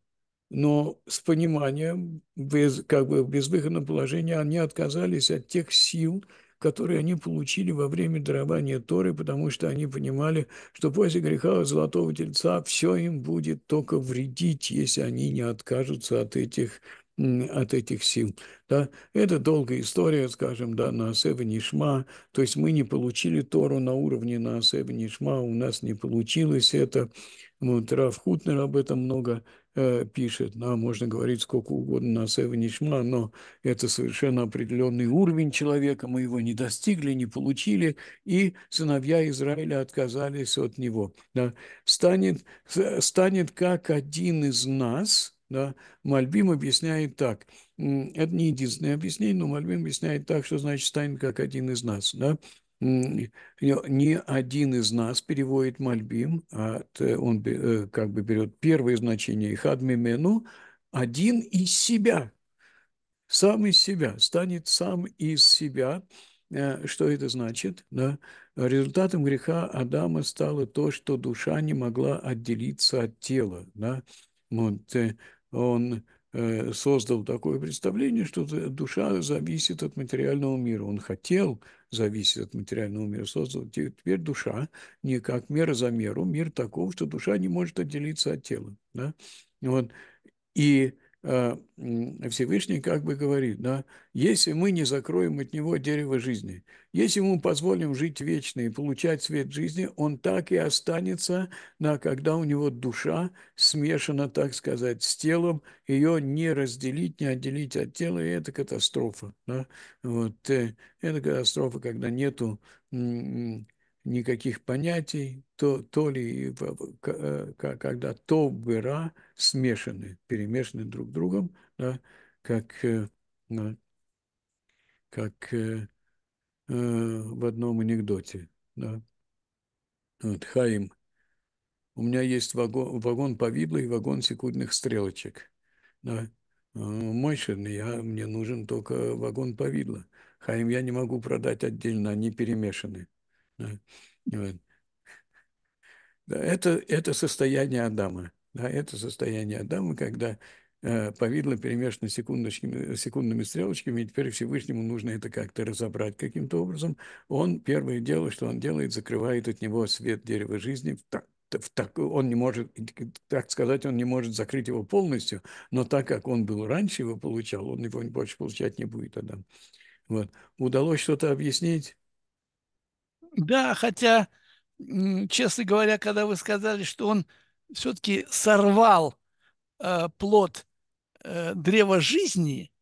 но с пониманием, без, как бы в безвыходном положении, они отказались от тех сил, которые они получили во время дарования Торы, потому что они понимали, что после греха Золотого Тельца все им будет только вредить, если они не откажутся от этих от этих сил. Да? Это долгая история, скажем, да, на Асева Нишма, то есть мы не получили Тору на уровне на Асева Нишма, у нас не получилось это. Вот Раф Хутнер об этом много Э, пишет, да, можно говорить сколько угодно на Сева Нишма, но это совершенно определенный уровень человека, мы его не достигли, не получили, и сыновья Израиля отказались от него. Да. Станет, э, станет как один из нас – да? Мальбим объясняет так. Это не единственное объяснение, но Мальбим объясняет так, что значит станет как один из нас. Да? не один из нас переводит мальбим, а он э, как бы берет первое значение хадмимену, один из себя, сам из себя, станет сам из себя. Э, что это значит? Да? Результатом греха Адама стало то, что душа не могла отделиться от тела. Да? Вот, э, он создал такое представление, что душа зависит от материального мира. Он хотел зависит от материального мира, создал теперь душа не как мера за меру, мир таков, что душа не может отделиться от тела. Да? Вот. И Э, Всевышний как бы говорит, да, если мы не закроем от него дерево жизни, если мы позволим жить вечно и получать свет жизни, он так и останется, на, когда у него душа смешана, так сказать, с телом, ее не разделить, не отделить от тела, и это катастрофа. Да? Вот, э, это катастрофа, когда нету никаких понятий, то, то ли э, когда то и ра смешаны, перемешаны друг другом, да, как, э, как э, в одном анекдоте. Да. Вот, Хаим, у меня есть вагон, вагон повидла и вагон секундных стрелочек. Да. Мойшин, я, мне нужен только вагон повидла. Хаим, я не могу продать отдельно, они перемешаны. Э, да, это, это состояние Адама. Да, это состояние Адама, когда э, повидло перемешано секундочками, э, секундными стрелочками, и теперь Всевышнему нужно это как-то разобрать каким-то образом. Он первое дело, что он делает, закрывает от него свет дерева жизни. Так, в так, он не может, так сказать, он не может закрыть его полностью, но так как он был раньше его получал, он его больше получать не будет Адам. Вот. Удалось что-то объяснить? Да, хотя, честно говоря, когда вы сказали, что он все-таки сорвал э, плод э, древа жизни,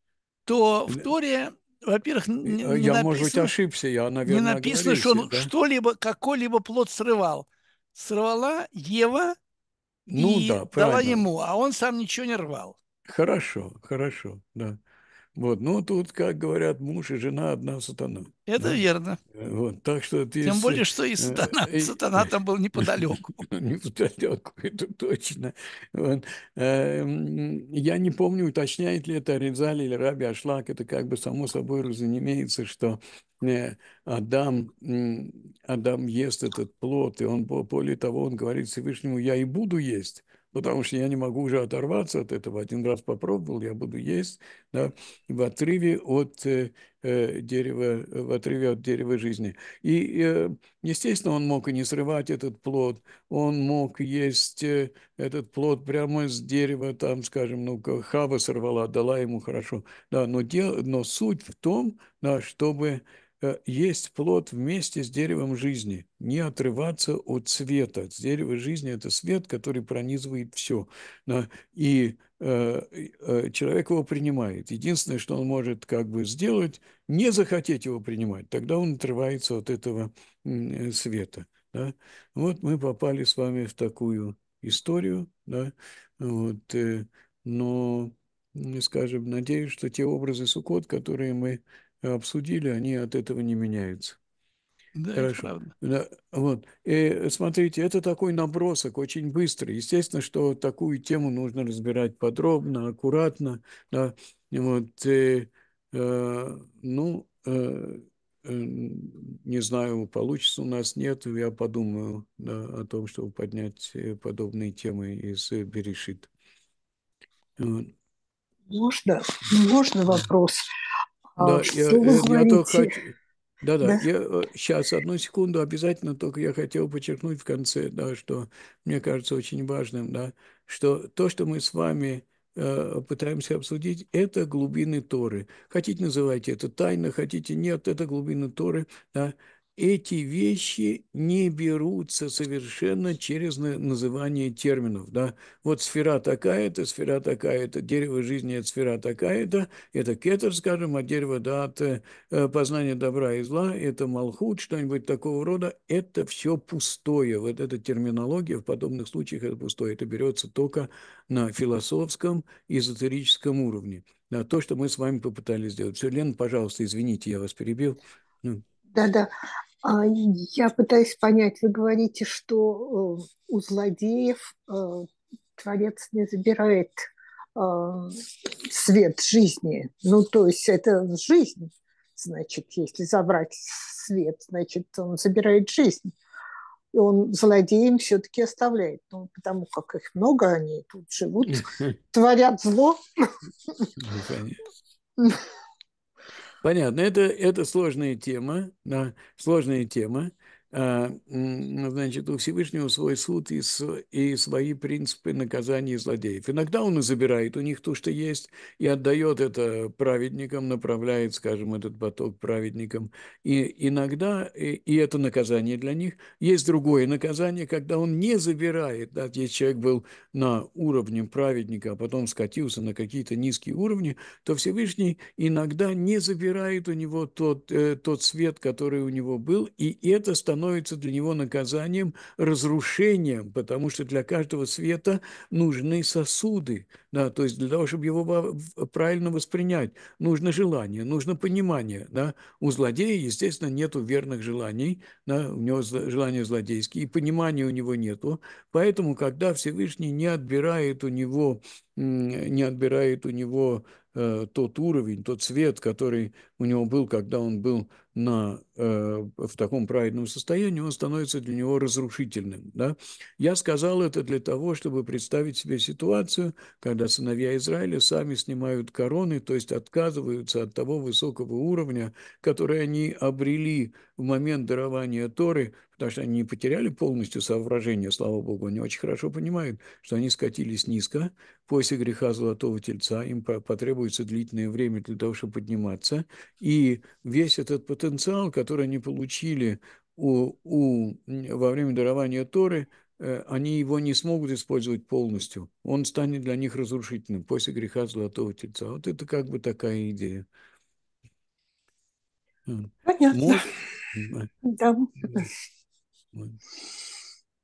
то в Торе, во-первых, не, э, я, написано, может быть, ошибся, я, наверное, не написано, говорил, что он да? что-либо, какой-либо плод срывал. Срывала Ева ну, и да, дала ему, а он сам ничего не рвал. Хорошо, хорошо, да. Вот, но ну, тут, как говорят, муж и жена одна сатана. Это да? верно. Э, вот, так что ты... Тем более, э, что и э, сатана, сатана там был неподалеку. Ну, неподалеку, это точно. Вот. Эм, я не помню, уточняет ли это Аризали или Раби Ашлак, это как бы само собой разумеется, что Адам, Адам ест этот плод, и он, более того, он говорит Всевышнему, я и буду есть потому что я не могу уже оторваться от этого. Один раз попробовал, я буду есть да, в отрыве от э, э, дерева, в отрыве от дерева жизни. И, э, естественно, он мог и не срывать этот плод, он мог есть э, этот плод прямо с дерева, там, скажем, ну, хава сорвала, дала ему хорошо. Да, но, дел, но суть в том, да, чтобы Э, есть плод вместе с деревом жизни, не отрываться от света. Дерево жизни – это свет, который пронизывает все. И э, э, человек его принимает. Единственное, что он может как бы сделать, не захотеть его принимать. Тогда он отрывается от этого света. Вот мы попали с вами в такую историю. Да? Вот, но, скажем, надеюсь, что те образы Сукот, которые мы обсудили, они от этого не меняются. Да, Хорошо. Да, вот. И смотрите, это такой набросок, очень быстрый. Естественно, что такую тему нужно разбирать подробно, аккуратно. Да. Вот. И, э, э, ну, э, э, не знаю, получится у нас, нет, я подумаю да, о том, чтобы поднять э, подобные темы из Берешит. Вот. Можно, можно вопрос? А, э, да, я, я э, только хочу... Да, да, да. Я, сейчас, одну секунду, обязательно только я хотел подчеркнуть в конце, да, что мне кажется очень важным, да, что то, что мы с вами э, пытаемся обсудить, это глубины Торы. Хотите, называйте это тайно, хотите, нет, это глубины Торы, да, эти вещи не берутся совершенно через называние терминов. Да? Вот сфера такая-то, сфера такая-то, дерево жизни – это сфера такая-то, это кетер, скажем, а дерево да, это э, познание добра и зла – это малхут, что-нибудь такого рода. Это все пустое. Вот эта терминология в подобных случаях – это пустое. Это берется только на философском, эзотерическом уровне. Да, то, что мы с вами попытались сделать. Все, Лен, пожалуйста, извините, я вас перебил. Ну. Да, да. А, я пытаюсь понять, вы говорите, что э, у злодеев э, Творец не забирает э, свет жизни. Ну, то есть это жизнь, значит, если забрать свет, значит, он забирает жизнь. И он злодеям все-таки оставляет. Ну, потому как их много, они тут живут, творят зло. Ну, Понятно, это, это сложная тема, да, сложная тема. А, ну, значит, у Всевышнего свой суд и, и свои принципы наказания злодеев. Иногда он и забирает у них то, что есть, и отдает это праведникам, направляет, скажем, этот поток праведникам. И иногда, и, и это наказание для них, есть другое наказание, когда он не забирает. Да, если человек был на уровне праведника, а потом скатился на какие-то низкие уровни, то Всевышний иногда не забирает у него тот, э, тот свет, который у него был, и это становится становится для него наказанием, разрушением, потому что для каждого света нужны сосуды, да, то есть для того, чтобы его правильно воспринять, нужно желание, нужно понимание, да. У злодея, естественно, нету верных желаний, да, у него желания злодейские, и понимания у него нету, поэтому, когда Всевышний не отбирает у него Э, не отбирает у него э, тот уровень, тот цвет, который у него был, когда он был на, э, в таком праведном состоянии, он становится для него разрушительным. Да? Я сказал это для того, чтобы представить себе ситуацию, когда сыновья Израиля сами снимают короны, то есть отказываются от того высокого уровня, который они обрели в момент дарования Торы, потому что они не потеряли полностью соображение, слава богу, они очень хорошо понимают, что они скатились низко, после греха золотого тельца, им потребуется длительное время для того, чтобы подниматься, и весь этот потенциал, который они получили у, у, во время дарования Торы, э, они его не смогут использовать полностью. Он станет для них разрушительным после греха Золотого Тельца. Вот это как бы такая идея. Понятно. Может... Да. Ну,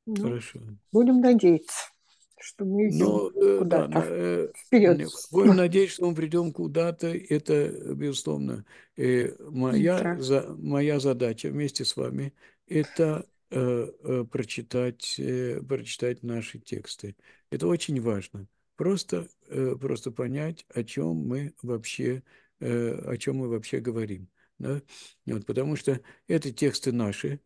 ну, Хорошо. Будем надеяться, что мы идем ну, э, куда-то да, э, вперед. Будем надеяться, что мы придем куда-то. Это, безусловно, э, моя, за, моя задача вместе с вами – это прочитать, прочитать наши тексты. Это очень важно. Просто, просто понять, о чем мы вообще, о чем мы вообще говорим. Да? Вот, потому что это тексты наши,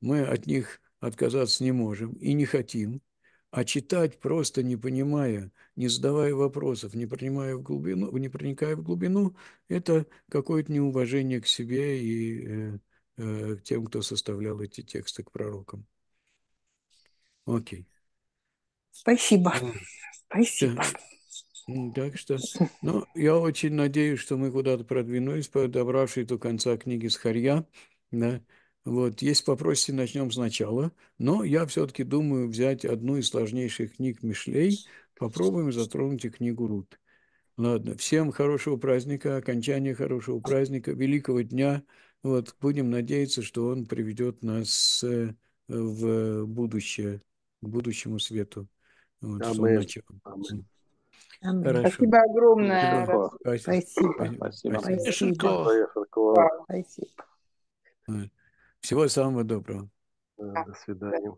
мы от них отказаться не можем и не хотим, а читать просто не понимая, не задавая вопросов, не, принимая в глубину, не проникая в глубину, это какое-то неуважение к себе и э, э, к тем, кто составлял эти тексты к пророкам. Окей. Спасибо. Спасибо. Ну, так, что, ну, я очень надеюсь, что мы куда-то продвинулись, подобравшись до конца книги с Харья, да, вот, если попросите, начнем сначала. Но я все-таки думаю взять одну из сложнейших книг Мишлей. Попробуем затронуть и книгу Рут. Ладно, всем хорошего праздника, окончания хорошего праздника, великого дня. Вот, будем надеяться, что он приведет нас э, в будущее, к будущему свету. Вот, а Амэн. Амэн. Спасибо огромное. Спасибо. Спасибо. Спасибо. Спасибо. Спасибо. Спасибо. Всего самого доброго. До свидания.